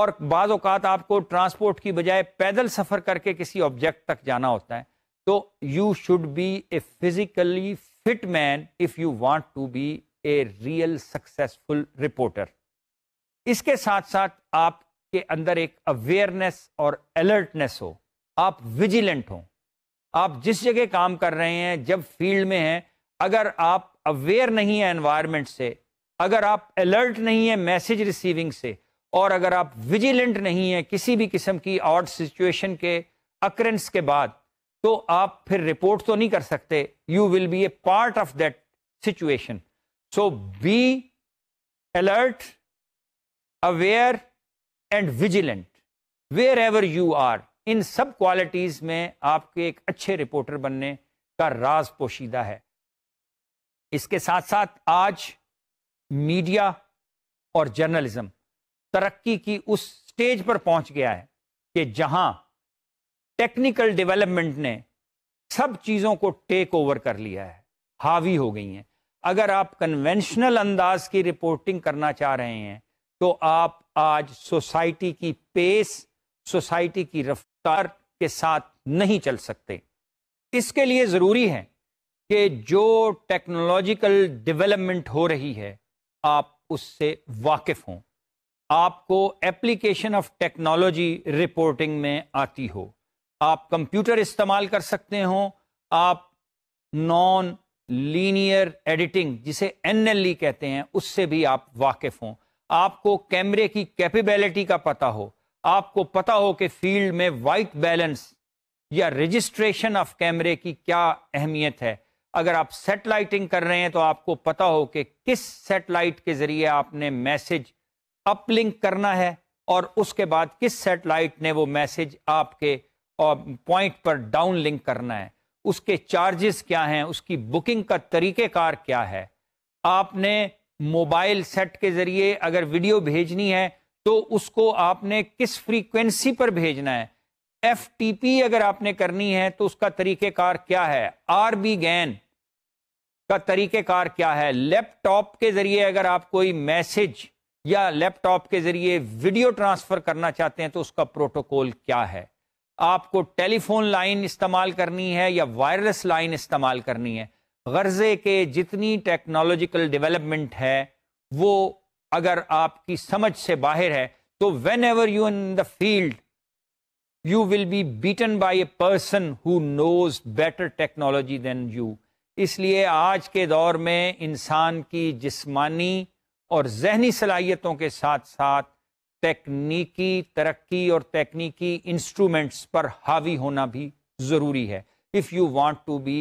और बाज़ अवत आपको ट्रांसपोर्ट की बजाय पैदल सफ़र करके किसी ऑब्जेक्ट तक जाना होता है तो you should be a physically fit man if you want to be a real successful reporter इसके साथ साथ आपके अंदर एक अवेयरनेस और अलर्टनेस हो आप विजिलेंट हों आप जिस जगह काम कर रहे हैं जब फील्ड में हैं अगर आप अवेयर नहीं है एनवायरनमेंट से अगर आप अलर्ट नहीं है मैसेज रिसीविंग से और अगर आप विजिलेंट नहीं है किसी भी किस्म की आउट सिचुएशन के अक्रेंस के बाद तो आप फिर रिपोर्ट तो नहीं कर सकते you will be a part of that situation so be alert aware and vigilant wherever you are इन सब क्वालिटीज़ में आपके एक अच्छे रिपोर्टर बनने का राज पोशीदा है इसके साथ साथ आज मीडिया और जर्नलिज्म तरक्की की उस स्टेज पर पहुंच गया है कि जहां टेक्निकल डेवलपमेंट ने सब चीज़ों को टेक ओवर कर लिया है हावी हो गई हैं अगर आप कन्वेंशनल अंदाज की रिपोर्टिंग करना चाह रहे हैं तो आप आज सोसाइटी की पेस सोसाइटी की रफ्तार के साथ नहीं चल सकते इसके लिए ज़रूरी है कि जो टेक्नोलॉजिकल डेवलपमेंट हो रही है आप उससे वाकिफ़ हों आपको एप्लीकेशन ऑफ टेक्नोलॉजी रिपोर्टिंग में आती हो आप कंप्यूटर इस्तेमाल कर सकते हो आप नॉन लीनियर एडिटिंग जिसे एन कहते हैं उससे भी आप वाकिफ़ हों आपको कैमरे की कैपेबिलिटी का पता हो आपको पता हो कि फील्ड में वाइट बैलेंस या रजिस्ट्रेशन ऑफ कैमरे की क्या अहमियत है अगर आप सेटेलाइटिंग कर रहे हैं तो आपको पता हो कि किस सेटेलाइट के ज़रिए आपने मैसेज अपलिंक करना है और उसके बाद किस सेटेलाइट ने वो मैसेज आपके पॉइंट पर डाउन लिंक करना है उसके चार्जेस क्या हैं उसकी बुकिंग का तरीक़ेकार क्या है आपने मोबाइल सेट के ज़रिए अगर वीडियो भेजनी है तो उसको आपने किस फ्रीक्वेंसी पर भेजना है एफ अगर आपने करनी है तो उसका तरीकेकार क्या है आर बी गैन का तरीकेकार क्या है लैपटॉप के जरिए अगर आप कोई मैसेज या लैपटॉप के जरिए वीडियो ट्रांसफर करना चाहते हैं तो उसका प्रोटोकॉल क्या है आपको टेलीफोन लाइन इस्तेमाल करनी है या वायरलेस लाइन इस्तेमाल करनी है गर्जे के जितनी टेक्नोलॉजिकल डेवलपमेंट है वो अगर आपकी समझ से बाहर है तो whenever you in the field you will be beaten by a person who knows better technology than you इसलिए आज के दौर में इंसान की जिस्मानी और जहनी सलाहियतों के साथ साथ तकनीकी तरक्की और तकनीकी इंस्ट्रूमेंट्स पर हावी होना भी ज़रूरी है if you want to be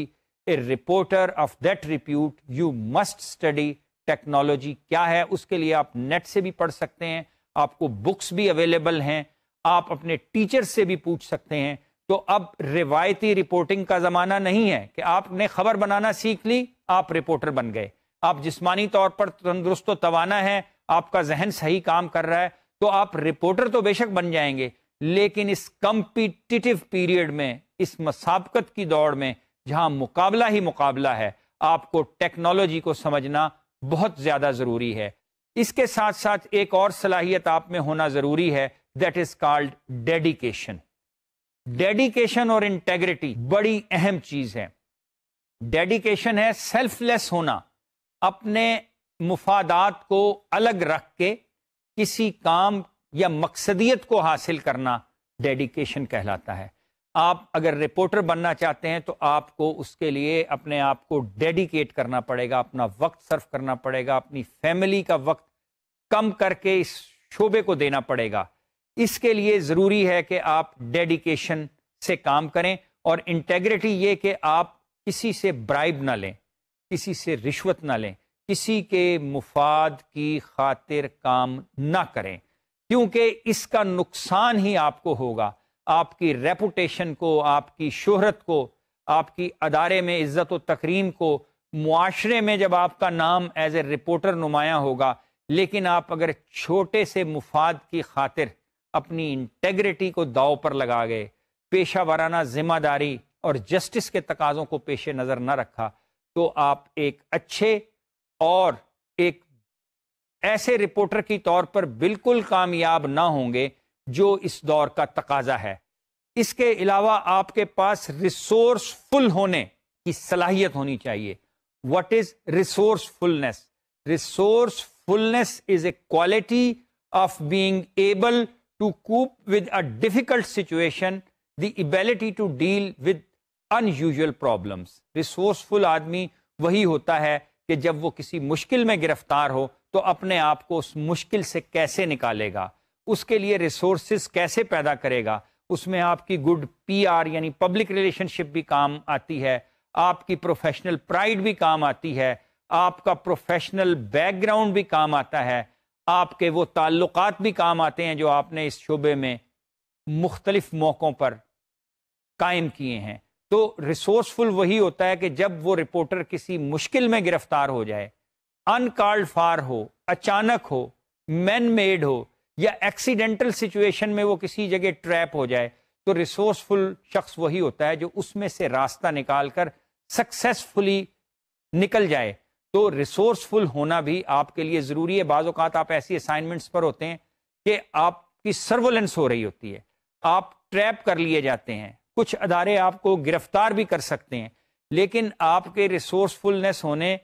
a reporter of that repute you must study technology क्या है उसके लिए आप नेट से भी पढ़ सकते हैं आपको बुक्स भी अवेलेबल हैं आप अपने टीचर से भी पूछ सकते हैं तो अब रिवायती रिपोर्टिंग का ज़माना नहीं है कि आपने खबर बनाना सीख ली आप रिपोर्टर बन गए आप जिस्मानी तौर पर तंदुरुस्त तोाना है आपका जहन सही काम कर रहा है तो आप रिपोर्टर तो बेशक बन जाएंगे लेकिन इस कम्पिटिटिव पीरियड में इस मसाबकत की दौड़ में जहां मुकाबला ही मुकाबला है आपको टेक्नोलॉजी को समझना बहुत ज़्यादा ज़रूरी है इसके साथ साथ एक और सलाहियत आप में होना ज़रूरी है that is called dedication dedication और इंटेग्रिटी बड़ी अहम चीज़ है डेडिकेशन है सेल्फलेस होना अपने मुफादात को अलग रख के किसी काम या मकसदियत को हासिल करना डेडिकेशन कहलाता है आप अगर रिपोर्टर बनना चाहते हैं तो आपको उसके लिए अपने आप को डेडिकेट करना पड़ेगा अपना वक्त सर्व करना पड़ेगा अपनी फैमिली का वक्त कम करके इस शोबे को देना पड़ेगा इसके लिए ज़रूरी है कि आप डेडिकेशन से काम करें और इंटेग्रिटी ये कि आप किसी से ब्राइब ना लें किसी से रिश्वत ना लें किसी के मुफाद की खातिर काम ना करें क्योंकि इसका नुकसान ही आपको होगा आपकी रेपुटेशन को आपकी शोहरत को आपकी अदारे में इज़्ज़त व तकरीम को माशरे में जब आपका नाम एज ए रिपोर्टर नुमाया होगा लेकिन आप अगर छोटे से मुफाद की खातिर अपनी इंटेग्रिटी को दाव पर लगा गए पेशा वाराना जिम्मेदारी और जस्टिस के तकाज़ों को पेश नज़र न रखा तो आप एक अच्छे और एक ऐसे रिपोर्टर की तौर पर बिल्कुल कामयाब ना होंगे जो इस दौर का तकाजा है इसके अलावा आपके पास रिसोर्सफुल होने की सलाहियत होनी चाहिए what is resourcefulness resourcefulness is a quality of being able to cope with a difficult situation the ability to deal with unusual problems resourceful आदमी वही होता है कि जब वो किसी मुश्किल में गिरफ्तार हो तो अपने आप को उस मुश्किल से कैसे निकालेगा उसके लिए रिसोर्सिस कैसे पैदा करेगा उसमें आपकी गुड पीआर यानी पब्लिक रिलेशनशिप भी काम आती है आपकी प्रोफेशनल प्राइड भी काम आती है आपका प्रोफेशनल बैकग्राउंड भी काम आता है आपके वो ताल्लुक भी काम आते हैं जो आपने इस शोबे में मुख्तलिफ मौक़ों पर कायम किए हैं तो रिसोर्सफुल वही होता है कि जब वो रिपोर्टर किसी मुश्किल में गिरफ्तार हो जाए अनकॉल्ड फार हो अचानक हो मैन मेड हो या एक्सीडेंटल सिचुएशन में वो किसी जगह ट्रैप हो जाए तो रिसोर्सफुल शख्स वही होता है जो उसमें से रास्ता निकाल कर सक्सेसफुली निकल जाए तो रिसोर्सफुल होना भी आपके लिए ज़रूरी है बाज़ात आप ऐसी असाइनमेंट्स पर होते हैं कि आपकी सर्वोलेंस हो रही होती है आप ट्रैप कर लिए जाते हैं कुछ अदारे आपको गिरफ्तार भी कर सकते हैं लेकिन आपके रिसोर्सफुलनेस होने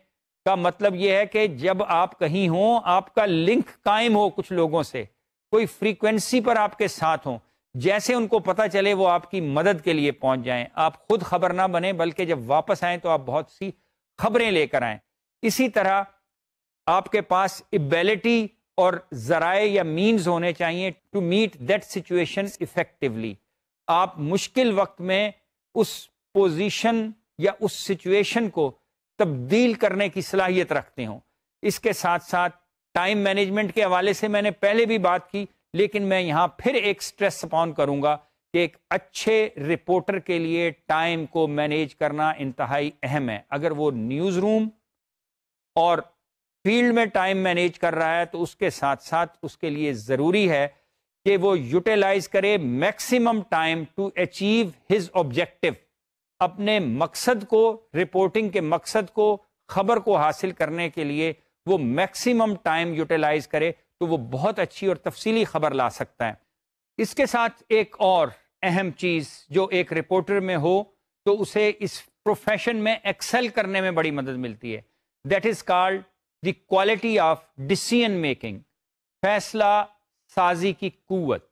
का मतलब यह है कि जब आप कहीं हों आपका लिंक कायम हो कुछ लोगों से कोई फ्रीक्वेंसी पर आपके साथ हों जैसे उनको पता चले वो आपकी मदद के लिए पहुंच जाएं आप खुद खबर ना बने बल्कि जब वापस आएं तो आप बहुत सी खबरें लेकर आएं इसी तरह आपके पास एबिलिटी और जराए या मीन्स होने चाहिए to meet that situation effectively आप मुश्किल वक्त में उस पोजीशन या उस सिचुएशन को तब्दील करने की सलाहियत रखते हों इसके साथ साथ टाइम मैनेजमेंट के हवाले से मैंने पहले भी बात की लेकिन मैं यहां फिर एक स्ट्रेस अपॉन करूँगा कि एक अच्छे रिपोर्टर के लिए टाइम को मैनेज करना इंतहाई अहम है अगर वो न्यूज़ रूम और फील्ड में टाइम मैनेज कर रहा है तो उसके साथ साथ उसके लिए ज़रूरी है कि वो यूटिलाइज करे maximum time to achieve his objective अपने मकसद को रिपोर्टिंग के मकसद को खबर को हासिल करने के लिए वो मैक्सिमम टाइम यूटिलाइज करे तो वो बहुत अच्छी और तफसीली खबर ला सकता है इसके साथ एक और अहम चीज़ जो एक रिपोर्टर में हो तो उसे इस प्रोफेशन में एक्सेल करने में बड़ी मदद मिलती है that is called the quality of decision making फैसला साजी की क़ुत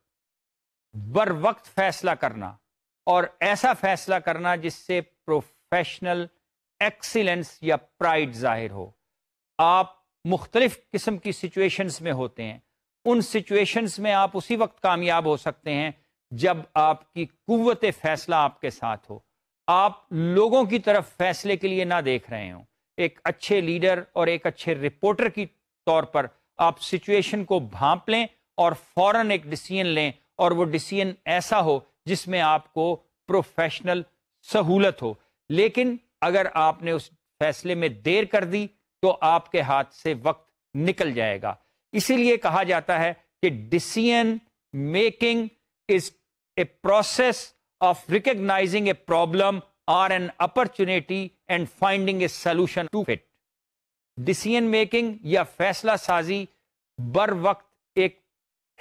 बर वक्त फैसला करना और ऐसा फैसला करना जिससे प्रोफेशनल एक्सीलेंस या प्राइड जाहिर हो आप मुख्तलिफ़ किस्म की सिचुएशंस में होते हैं उन सिचुएशंस में आप उसी वक्त कामयाब हो सकते हैं जब आपकी कुत फैसला आपके साथ हो आप लोगों की तरफ फैसले के लिए ना देख रहे हों एक अच्छे लीडर और एक अच्छे रिपोर्टर की तौर पर आप सिचुएशन को भांप लें और फौरन एक डिसीजन लें और वो डिसीजन ऐसा हो जिसमें आपको प्रोफेशनल सहूलत हो लेकिन अगर आपने उस फैसले में देर कर दी तो आपके हाथ से वक्त निकल जाएगा इसीलिए कहा जाता है कि decision making is a process of recognising a problem or an opportunity and finding a solution to fit decision making या फैसला साजी बर वक्त एक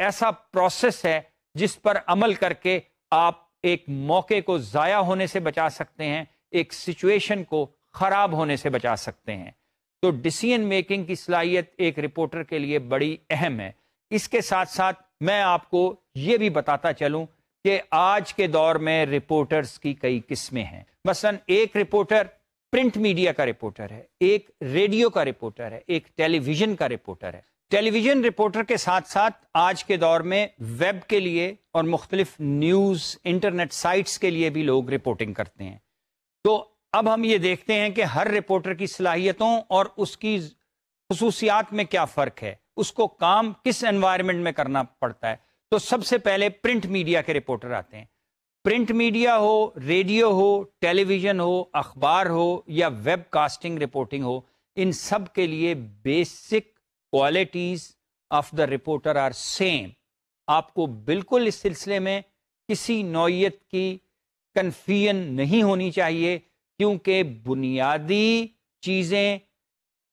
ऐसा प्रोसेस है जिस पर अमल करके आप एक मौके को ज़ाया होने से बचा सकते हैं एक सिचुएशन को ख़राब होने से बचा सकते हैं तो डिसीजन मेकिंग की सलाहियत एक रिपोर्टर के लिए बड़ी अहम है इसके साथ साथ मैं आपको ये भी बताता चलूं कि आज के दौर में रिपोर्टर्स की कई किस्में हैं मसलन एक रिपोर्टर प्रिंट मीडिया का रिपोर्टर है एक रेडियो का रिपोर्टर है एक टेलीविजन का रिपोर्टर है टेलीविजन रिपोर्टर के साथ साथ आज के दौर में वेब के लिए और मुख्तलिफ न्यूज़ इंटरनेट साइट्स के लिए भी लोग रिपोर्टिंग करते हैं तो अब हम ये देखते हैं कि हर रिपोर्टर की सलाहियतों और उसकी खसूसियात में क्या फ़र्क है उसको काम किस एनवायरनमेंट में करना पड़ता है तो सबसे पहले प्रिंट मीडिया के रिपोर्टर आते हैं प्रिंट मीडिया हो रेडियो हो टेलीविज़न हो अखबार हो या वेब कास्टिंग रिपोर्टिंग हो इन सब के लिए basic qualities of the reporter are same आपको बिल्कुल इस सिलसिले में किसी नौीयत की कन्फ्यूजन नहीं होनी चाहिए क्योंकि बुनियादी चीज़ें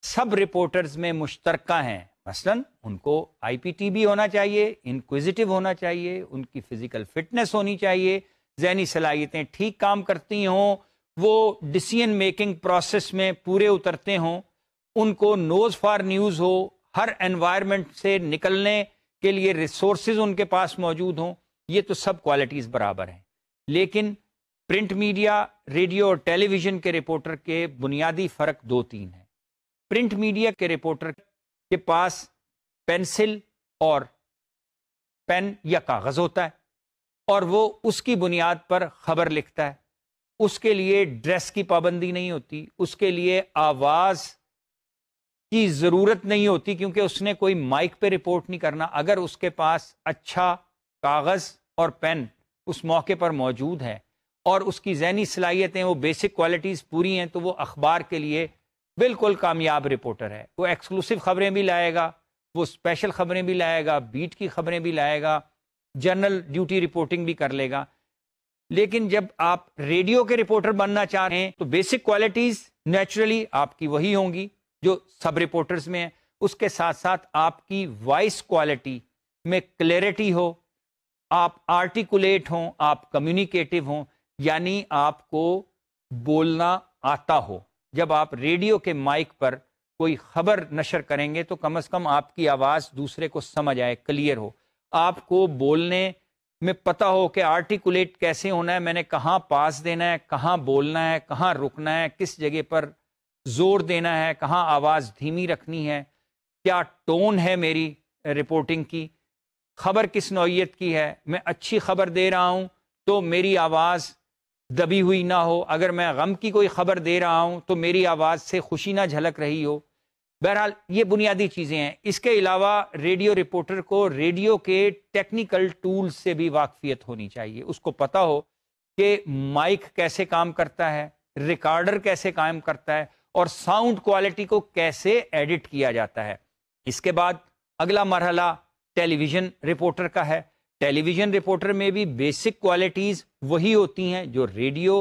सब रिपोर्टर्स में मुश्तरक हैं मसलन उनको आई पी टी भी होना चाहिए इनक्विजिटिव होना चाहिए उनकी फ़िज़िकल फ़िटनेस होनी चाहिए जहनी सलाहियतें ठीक काम करती हों वो डिसीजन मेकिंग प्रोसेस में पूरे उतरते हों उनको नोज़ फॉर न्यूज़ हो हर एनवायरमेंट से निकलने के लिए रिसोर्स उनके पास मौजूद हों ये तो सब क्वालिटीज़ बराबर हैं लेकिन प्रिंट मीडिया रेडियो और टेलीविज़न के रिपोर्टर के बुनियादी फ़र्क दो तीन है प्रिंट मीडिया के रिपोर्टर के पास पेंसिल और पेन या कागज़ होता है और वो उसकी बुनियाद पर ख़बर लिखता है उसके लिए ड्रेस की पाबंदी नहीं होती उसके लिए आवाज़ की ज़रूरत नहीं होती क्योंकि उसने कोई माइक पे रिपोर्ट नहीं करना अगर उसके पास अच्छा कागज़ और पेन उस मौके पर मौजूद है और उसकी जहनी सलाहियतें वो बेसिक क्वालिटीज़ पूरी हैं तो वो अखबार के लिए बिल्कुल कामयाब रिपोर्टर है वो एक्सक्लूसिव ख़बरें भी लाएगा वो स्पेशल ख़बरें भी लाएगा बीट की ख़बरें भी लाएगा जनरल ड्यूटी रिपोर्टिंग भी कर लेगा लेकिन जब आप रेडियो के रिपोर्टर बनना चाह रहे हैं तो बेसिक क्वालिटीज़ नेचुरली आपकी वही होंगी जो सब रिपोर्टर्स में है उसके साथ साथ आपकी वॉइस क्वालिटी में क्लैरिटी हो आप आर्टिकुलेट हों आप कम्युनिकेटिव हों यानी आपको बोलना आता हो जब आप रेडियो के माइक पर कोई खबर नशर करेंगे तो कम से कम आपकी आवाज़ दूसरे को समझ आए क्लियर हो आपको बोलने में पता हो कि आर्टिकुलेट कैसे होना है मैंने कहाँ पास देना है कहाँ बोलना है कहाँ रुकना है किस जगह पर जोर देना है कहाँ आवाज़ धीमी रखनी है क्या टोन है मेरी रिपोर्टिंग की खबर किस नोयत की है मैं अच्छी खबर दे रहा हूँ तो मेरी आवाज़ दबी हुई ना हो अगर मैं गम की कोई ख़बर दे रहा हूं तो मेरी आवाज़ से खुशी ना झलक रही हो बहरहाल ये बुनियादी चीज़ें हैं इसके अलावा रेडियो रिपोर्टर को रेडियो के टेक्निकल टूल से भी वाकफियत होनी चाहिए उसको पता हो कि माइक कैसे काम करता है रिकॉर्डर कैसे काम करता है और साउंड क्वालिटी को कैसे एडिट किया जाता है इसके बाद अगला मरहला टेलीविज़न रिपोर्टर का है टेलीविजन रिपोर्टर में भी बेसिक क्वालिटीज़ वही होती हैं जो रेडियो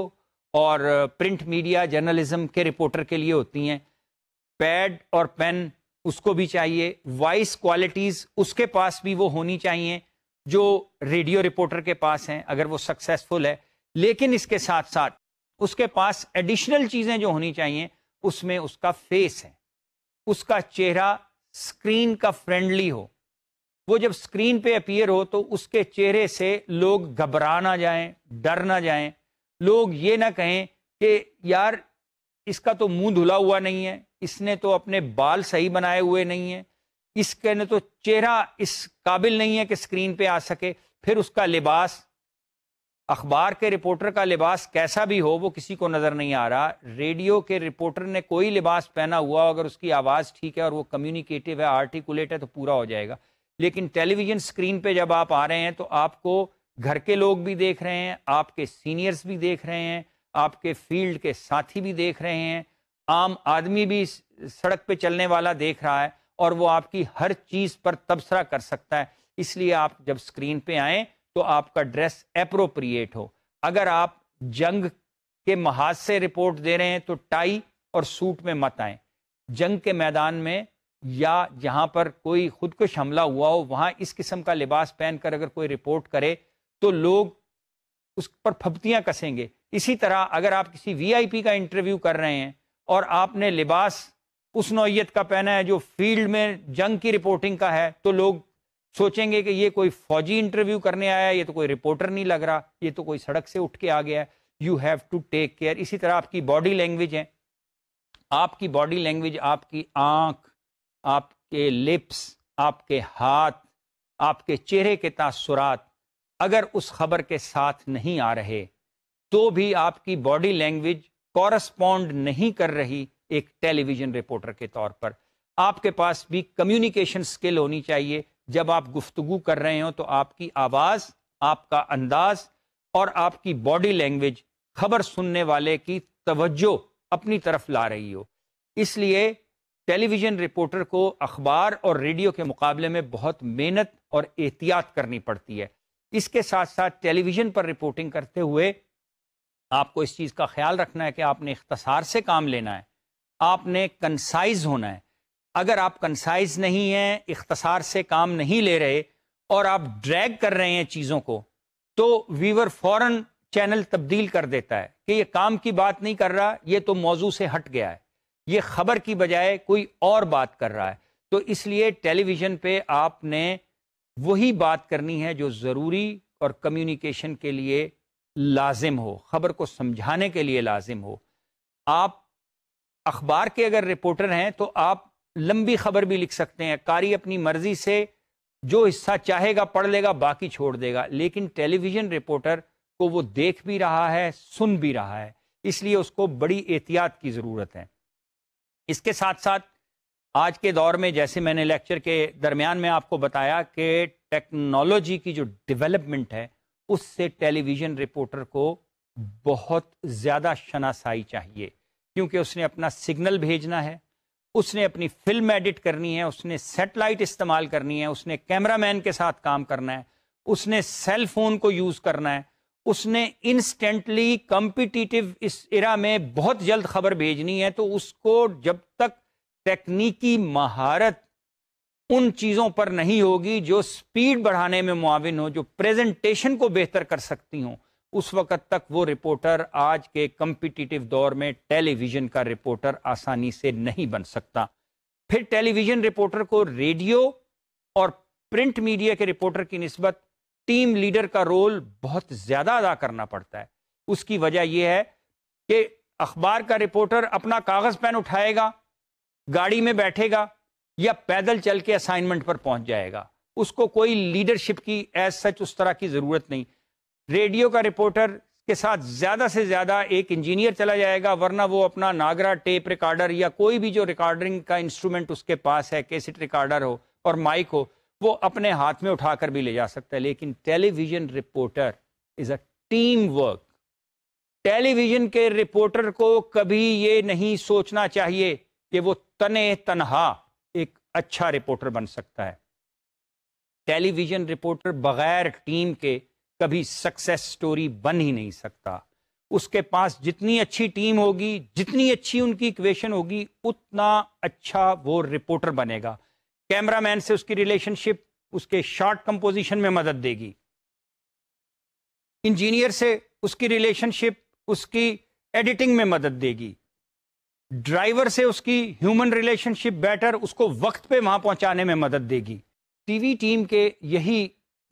और प्रिंट मीडिया जर्नलिज्म के रिपोर्टर के लिए होती हैं पैड और पेन उसको भी चाहिए वॉइस क्वालिटीज़ उसके पास भी वो होनी चाहिए जो रेडियो रिपोर्टर के पास हैं अगर वो सक्सेसफुल है लेकिन इसके साथ साथ उसके पास एडिशनल चीज़ें जो होनी चाहिए उसमें उसका फेस है उसका चेहरा स्क्रीन का फ्रेंडली हो वो जब स्क्रीन पे अपीयर हो तो उसके चेहरे से लोग घबरा ना जाएं डर ना जाएं लोग ये ना कहें कि यार इसका तो मुंह धुला हुआ नहीं है इसने तो अपने बाल सही बनाए हुए नहीं है इसके ने तो चेहरा इस काबिल नहीं है कि स्क्रीन पे आ सके फिर उसका लिबास अखबार के रिपोर्टर का लिबास कैसा भी हो वो किसी को नज़र नहीं आ रहा रेडियो के रिपोर्टर ने कोई लिबास पहना हुआ अगर उसकी आवाज़ ठीक है और वो कम्युनिकेटिव है आर्टिकुलेट है तो पूरा हो जाएगा लेकिन टेलीविज़न स्क्रीन पे जब आप आ रहे हैं तो आपको घर के लोग भी देख रहे हैं आपके सीनियर्स भी देख रहे हैं आपके फील्ड के साथी भी देख रहे हैं आम आदमी भी सड़क पे चलने वाला देख रहा है और वो आपकी हर चीज़ पर तबसरा कर सकता है इसलिए आप जब स्क्रीन पे आए तो आपका ड्रेस अप्रोप्रिएट हो अगर आप जंग के महाज से रिपोर्ट दे रहे हैं तो टाई और सूट में मत आए जंग के मैदान में या जहाँ पर कोई खुदकुश हमला हुआ हो वहां इस किस्म का लिबास पहनकर अगर कोई रिपोर्ट करे तो लोग उस पर फपतियाँ कसेंगे इसी तरह अगर आप किसी वीआईपी का इंटरव्यू कर रहे हैं और आपने लिबास उस नोयत का पहना है जो फील्ड में जंग की रिपोर्टिंग का है तो लोग सोचेंगे कि ये कोई फौजी इंटरव्यू करने आया है ये तो कोई रिपोर्टर नहीं लग रहा ये तो कोई सड़क से उठ के आ गया है you have to take care इसी तरह आपकी बॉडी लैंग्वेज है आपकी बॉडी लैंग्वेज आपकी आंख आपके लिप्स आपके हाथ आपके चेहरे के तासुरात अगर उस खबर के साथ नहीं आ रहे तो भी आपकी बॉडी लैंग्वेज कॉरस्पॉन्ड नहीं कर रही एक टेलीविजन रिपोर्टर के तौर पर आपके पास भी कम्युनिकेशन स्किल होनी चाहिए जब आप गुफ्तगु कर रहे हो तो आपकी आवाज़ आपका अंदाज और आपकी बॉडी लैंग्वेज खबर सुनने वाले की तवज्जो अपनी तरफ ला रही हो इसलिए टेलीविज़न रिपोर्टर को अखबार और रेडियो के मुकाबले में बहुत मेहनत और एहतियात करनी पड़ती है इसके साथ साथ टेलीविज़न पर रिपोर्टिंग करते हुए आपको इस चीज़ का ख्याल रखना है कि आपने इख्तसार से काम लेना है आपने कंसाइज होना है अगर आप कंसाइज नहीं हैं इख्तसार से काम नहीं ले रहे और आप ड्रैग कर रहे हैं चीज़ों को तो वीवर फ़ौरन चैनल तब्दील कर देता है कि ये काम की बात नहीं कर रहा ये तो मौजू से हट गया है ये खबर की बजाय कोई और बात कर रहा है तो इसलिए टेलीविज़न पे आपने वही बात करनी है जो ज़रूरी और कम्युनिकेशन के लिए लाजिम हो खबर को समझाने के लिए लाजिम हो आप अखबार के अगर रिपोर्टर हैं तो आप लंबी खबर भी लिख सकते हैं कारी अपनी मर्जी से जो हिस्सा चाहेगा पढ़ लेगा बाकी छोड़ देगा लेकिन टेलीविज़न रिपोर्टर को वो देख भी रहा है सुन भी रहा है इसलिए उसको बड़ी एहतियात की ज़रूरत है इसके साथ साथ आज के दौर में जैसे मैंने लेक्चर के दरमियान में आपको बताया कि टेक्नोलॉजी की जो डेवलपमेंट है उससे टेलीविज़न रिपोर्टर को बहुत ज़्यादा शनासाई चाहिए क्योंकि उसने अपना सिग्नल भेजना है उसने अपनी फिल्म एडिट करनी है उसने सेटेलाइट इस्तेमाल करनी है उसने कैमरामैन के साथ काम करना है उसने सेल फोन को यूज़ करना है उसने इंस्टेंटली कंपिटिटिव इस इरा में बहुत जल्द खबर भेजनी है तो उसको जब तक तकनीकी महारत उन चीज़ों पर नहीं होगी जो स्पीड बढ़ाने में मुआवन हो जो प्रेजेंटेशन को बेहतर कर सकती हों उस वक़्त तक वो रिपोर्टर आज के कंपिटिटिव दौर में टेलीविज़न का रिपोर्टर आसानी से नहीं बन सकता फिर टेलीविज़न रिपोर्टर को रेडियो और प्रिंट मीडिया के रिपोर्टर की नस्बत टीम लीडर का रोल बहुत ज्यादा अदा करना पड़ता है उसकी वजह यह है कि अखबार का रिपोर्टर अपना कागज पेन उठाएगा गाड़ी में बैठेगा या पैदल चल के असाइनमेंट पर पहुंच जाएगा उसको कोई लीडरशिप की एज सच उस तरह की जरूरत नहीं रेडियो का रिपोर्टर के साथ ज्यादा से ज्यादा एक इंजीनियर चला जाएगा वरना वो अपना नागरा टेप रिकॉर्डर या कोई भी जो रिकॉर्डिंग का इंस्ट्रूमेंट उसके पास है कैसेट रिकॉर्डर हो और माइक हो वो अपने हाथ में उठाकर भी ले जा सकता है लेकिन television reporter is a team work television के रिपोर्टर को कभी ये नहीं सोचना चाहिए कि वो तने तनहा एक अच्छा रिपोर्टर बन सकता है टेलीविज़न रिपोर्टर बगैर टीम के कभी सक्सेस स्टोरी बन ही नहीं सकता उसके पास जितनी अच्छी टीम होगी जितनी अच्छी उनकी इक्वेशन होगी उतना अच्छा वो रिपोर्टर बनेगा कैमरामैन से उसकी रिलेशनशिप उसके शॉर्ट कंपोजिशन में मदद देगी इंजीनियर से उसकी रिलेशनशिप उसकी एडिटिंग में मदद देगी ड्राइवर से उसकी ह्यूमन रिलेशनशिप बेटर उसको वक्त पे वहां पहुंचाने में मदद देगी टीवी टीम के यही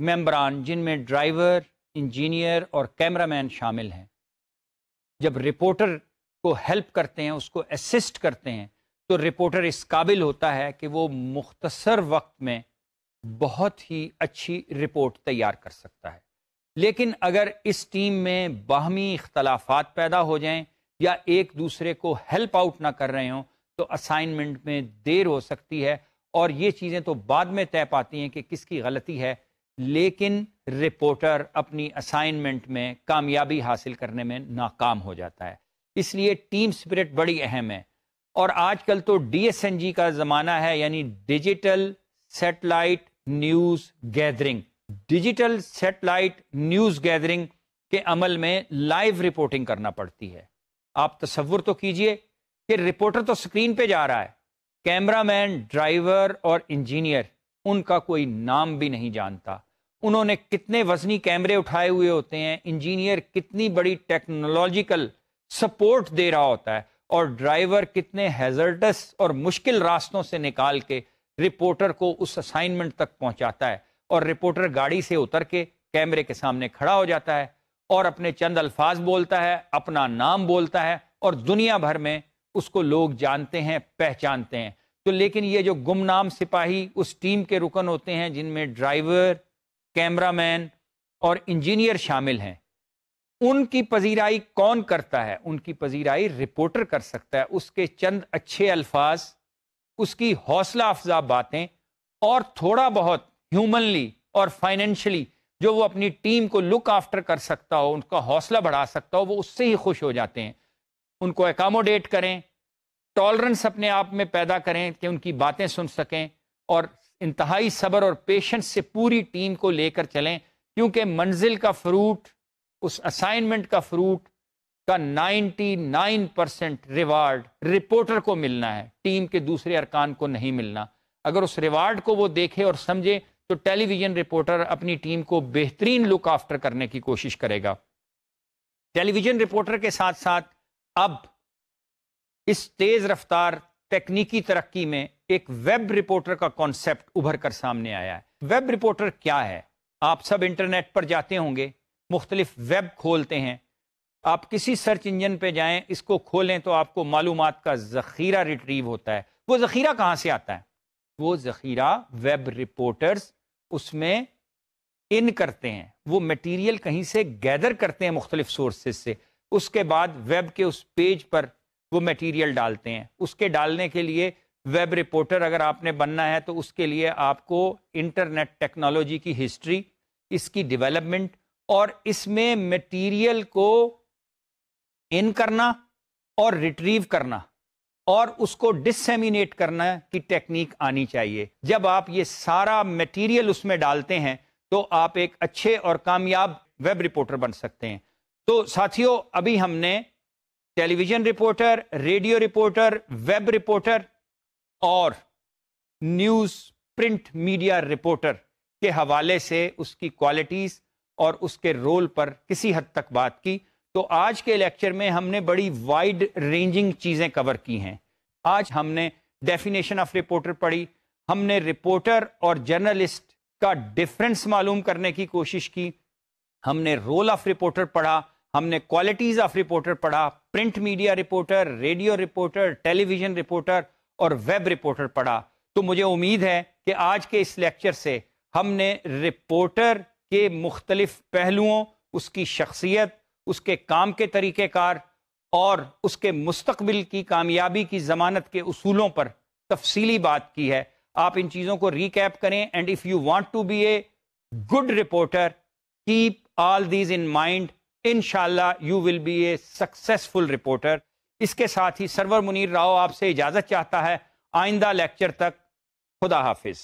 मेम्बरान जिनमें ड्राइवर इंजीनियर और कैमरामैन शामिल हैं जब रिपोर्टर को हेल्प करते हैं उसको असिस्ट करते हैं तो रिपोर्टर इस काबिल होता है कि वो मुख्तसर वक्त में बहुत ही अच्छी रिपोर्ट तैयार कर सकता है लेकिन अगर इस टीम में बाहमी इख्तलाफात पैदा हो जाएं या एक दूसरे को हेल्प आउट ना कर रहे हों तो असाइनमेंट में देर हो सकती है और ये चीज़ें तो बाद में तय पाती हैं कि किसकी गलती है लेकिन रिपोर्टर अपनी असाइनमेंट में कामयाबी हासिल करने में नाकाम हो जाता है इसलिए टीम स्पिरिट बड़ी अहम है और आजकल तो डीएसएनजी का ज़माना है यानी digital satellite news gathering digital satellite news gathering के अमल में लाइव रिपोर्टिंग करना पड़ती है आप तस्वुर तो कीजिए कि रिपोर्टर तो स्क्रीन पे जा रहा है कैमरामैन ड्राइवर और इंजीनियर उनका कोई नाम भी नहीं जानता उन्होंने कितने वजनी कैमरे उठाए हुए होते हैं इंजीनियर कितनी बड़ी टेक्नोलॉजिकल सपोर्ट दे रहा होता है और ड्राइवर कितने हैजर्डस और मुश्किल रास्तों से निकाल के रिपोर्टर को उस असाइनमेंट तक पहुंचाता है और रिपोर्टर गाड़ी से उतर के कैमरे के सामने खड़ा हो जाता है और अपने चंद अल्फाज बोलता है अपना नाम बोलता है और दुनिया भर में उसको लोग जानते हैं पहचानते हैं तो लेकिन ये जो गुमनाम सिपाही उस टीम के रुकन होते हैं जिनमें ड्राइवर कैमरामैन और इंजीनियर शामिल हैं उनकी पजीराई कौन करता है उनकी पजीराई रिपोर्टर कर सकता है उसके चंद अच्छे अल्फाज उसकी हौसला अफजा बातें और थोड़ा बहुत ह्यूमनली और फाइनेंशली जो वो अपनी टीम को लुक आफ्टर कर सकता हो उनका हौसला बढ़ा सकता हो वो उससे ही खुश हो जाते हैं उनको एकामोडेट करें टॉलरेंस अपने आप में पैदा करें कि उनकी बातें सुन सकें और इंतहाई सब्र और पेशेंस से पूरी टीम को लेकर चलें क्योंकि मंजिल का फ्रूट उस असाइनमेंट का फ्रूट का 99 परसेंट रिवार्ड रिपोर्टर को मिलना है टीम के दूसरे अरकान को नहीं मिलना अगर उस रिवार्ड को वो देखे और समझे तो टेलीविजन रिपोर्टर अपनी टीम को बेहतरीन लुक आफ्टर करने की कोशिश करेगा टेलीविजन रिपोर्टर के साथ साथ अब इस तेज रफ्तार तकनीकी तरक्की में एक वेब रिपोर्टर का कॉन्सेप्ट उभर कर सामने आया है वेब रिपोर्टर क्या है आप सब इंटरनेट पर जाते होंगे मुख्तलिफ वेब खोलते हैं आप किसी सर्च इंजन पर जाए इसको खोलें तो आपको मालूम का ज़ख़ीरा रिट्रीव होता है वो ज़ख़ीरा कहाँ से आता है वो ज़ख़ीरा वेब रिपोर्टर्स उसमें इन करते हैं वो मटेरियल कहीं से गैदर करते हैं मुख्तलिफ सोर्सेज से उसके बाद वेब के उस पेज पर वो मटेरियल डालते हैं उसके डालने के लिए वेब रिपोर्टर अगर आपने बनना है तो उसके लिए आपको इंटरनेट टेक्नोलॉजी की हिस्ट्री इसकी डेवलपमेंट और इसमें मटेरियल को इन करना और रिट्रीव करना और उसको डिससेमिनेट करना की टेक्निक आनी चाहिए जब आप ये सारा मटेरियल उसमें डालते हैं तो आप एक अच्छे और कामयाब वेब रिपोर्टर बन सकते हैं तो साथियों अभी हमने television reporter radio reporter web reporter और न्यूज़ प्रिंट मीडिया रिपोर्टर के हवाले से उसकी क्वालिटीज़ और उसके रोल पर किसी हद तक बात की तो आज के लेक्चर में हमने बड़ी वाइड रेंजिंग चीज़ें कवर की हैं आज हमने डेफिनेशन ऑफ रिपोर्टर पढ़ी हमने रिपोर्टर और जर्नलिस्ट का डिफरेंस मालूम करने की कोशिश की हमने रोल ऑफ रिपोर्टर पढ़ा हमने क्वालिटीज़ ऑफ रिपोर्टर पढ़ा print media reporter radio reporter television reporter और वेब रिपोर्टर पढ़ा तो मुझे उम्मीद है कि आज के इस लेक्चर से हमने रिपोर्टर के मुख्तलिफ पहलुओं उसकी शख्सियत उसके काम के तरीकेकार और उसके मुस्तबिल की कामयाबी की ज़मानत के असूलों पर तफसीली बात की है आप इन चीज़ों को रिकैप करें and if you want to be a good reporter keep all these in mind in you will be a successful reporter इसके साथ ही सरवर मुनीर राव आपसे इजाज़त चाहता है आइंदा लेक्चर तक खुदा हाफिज़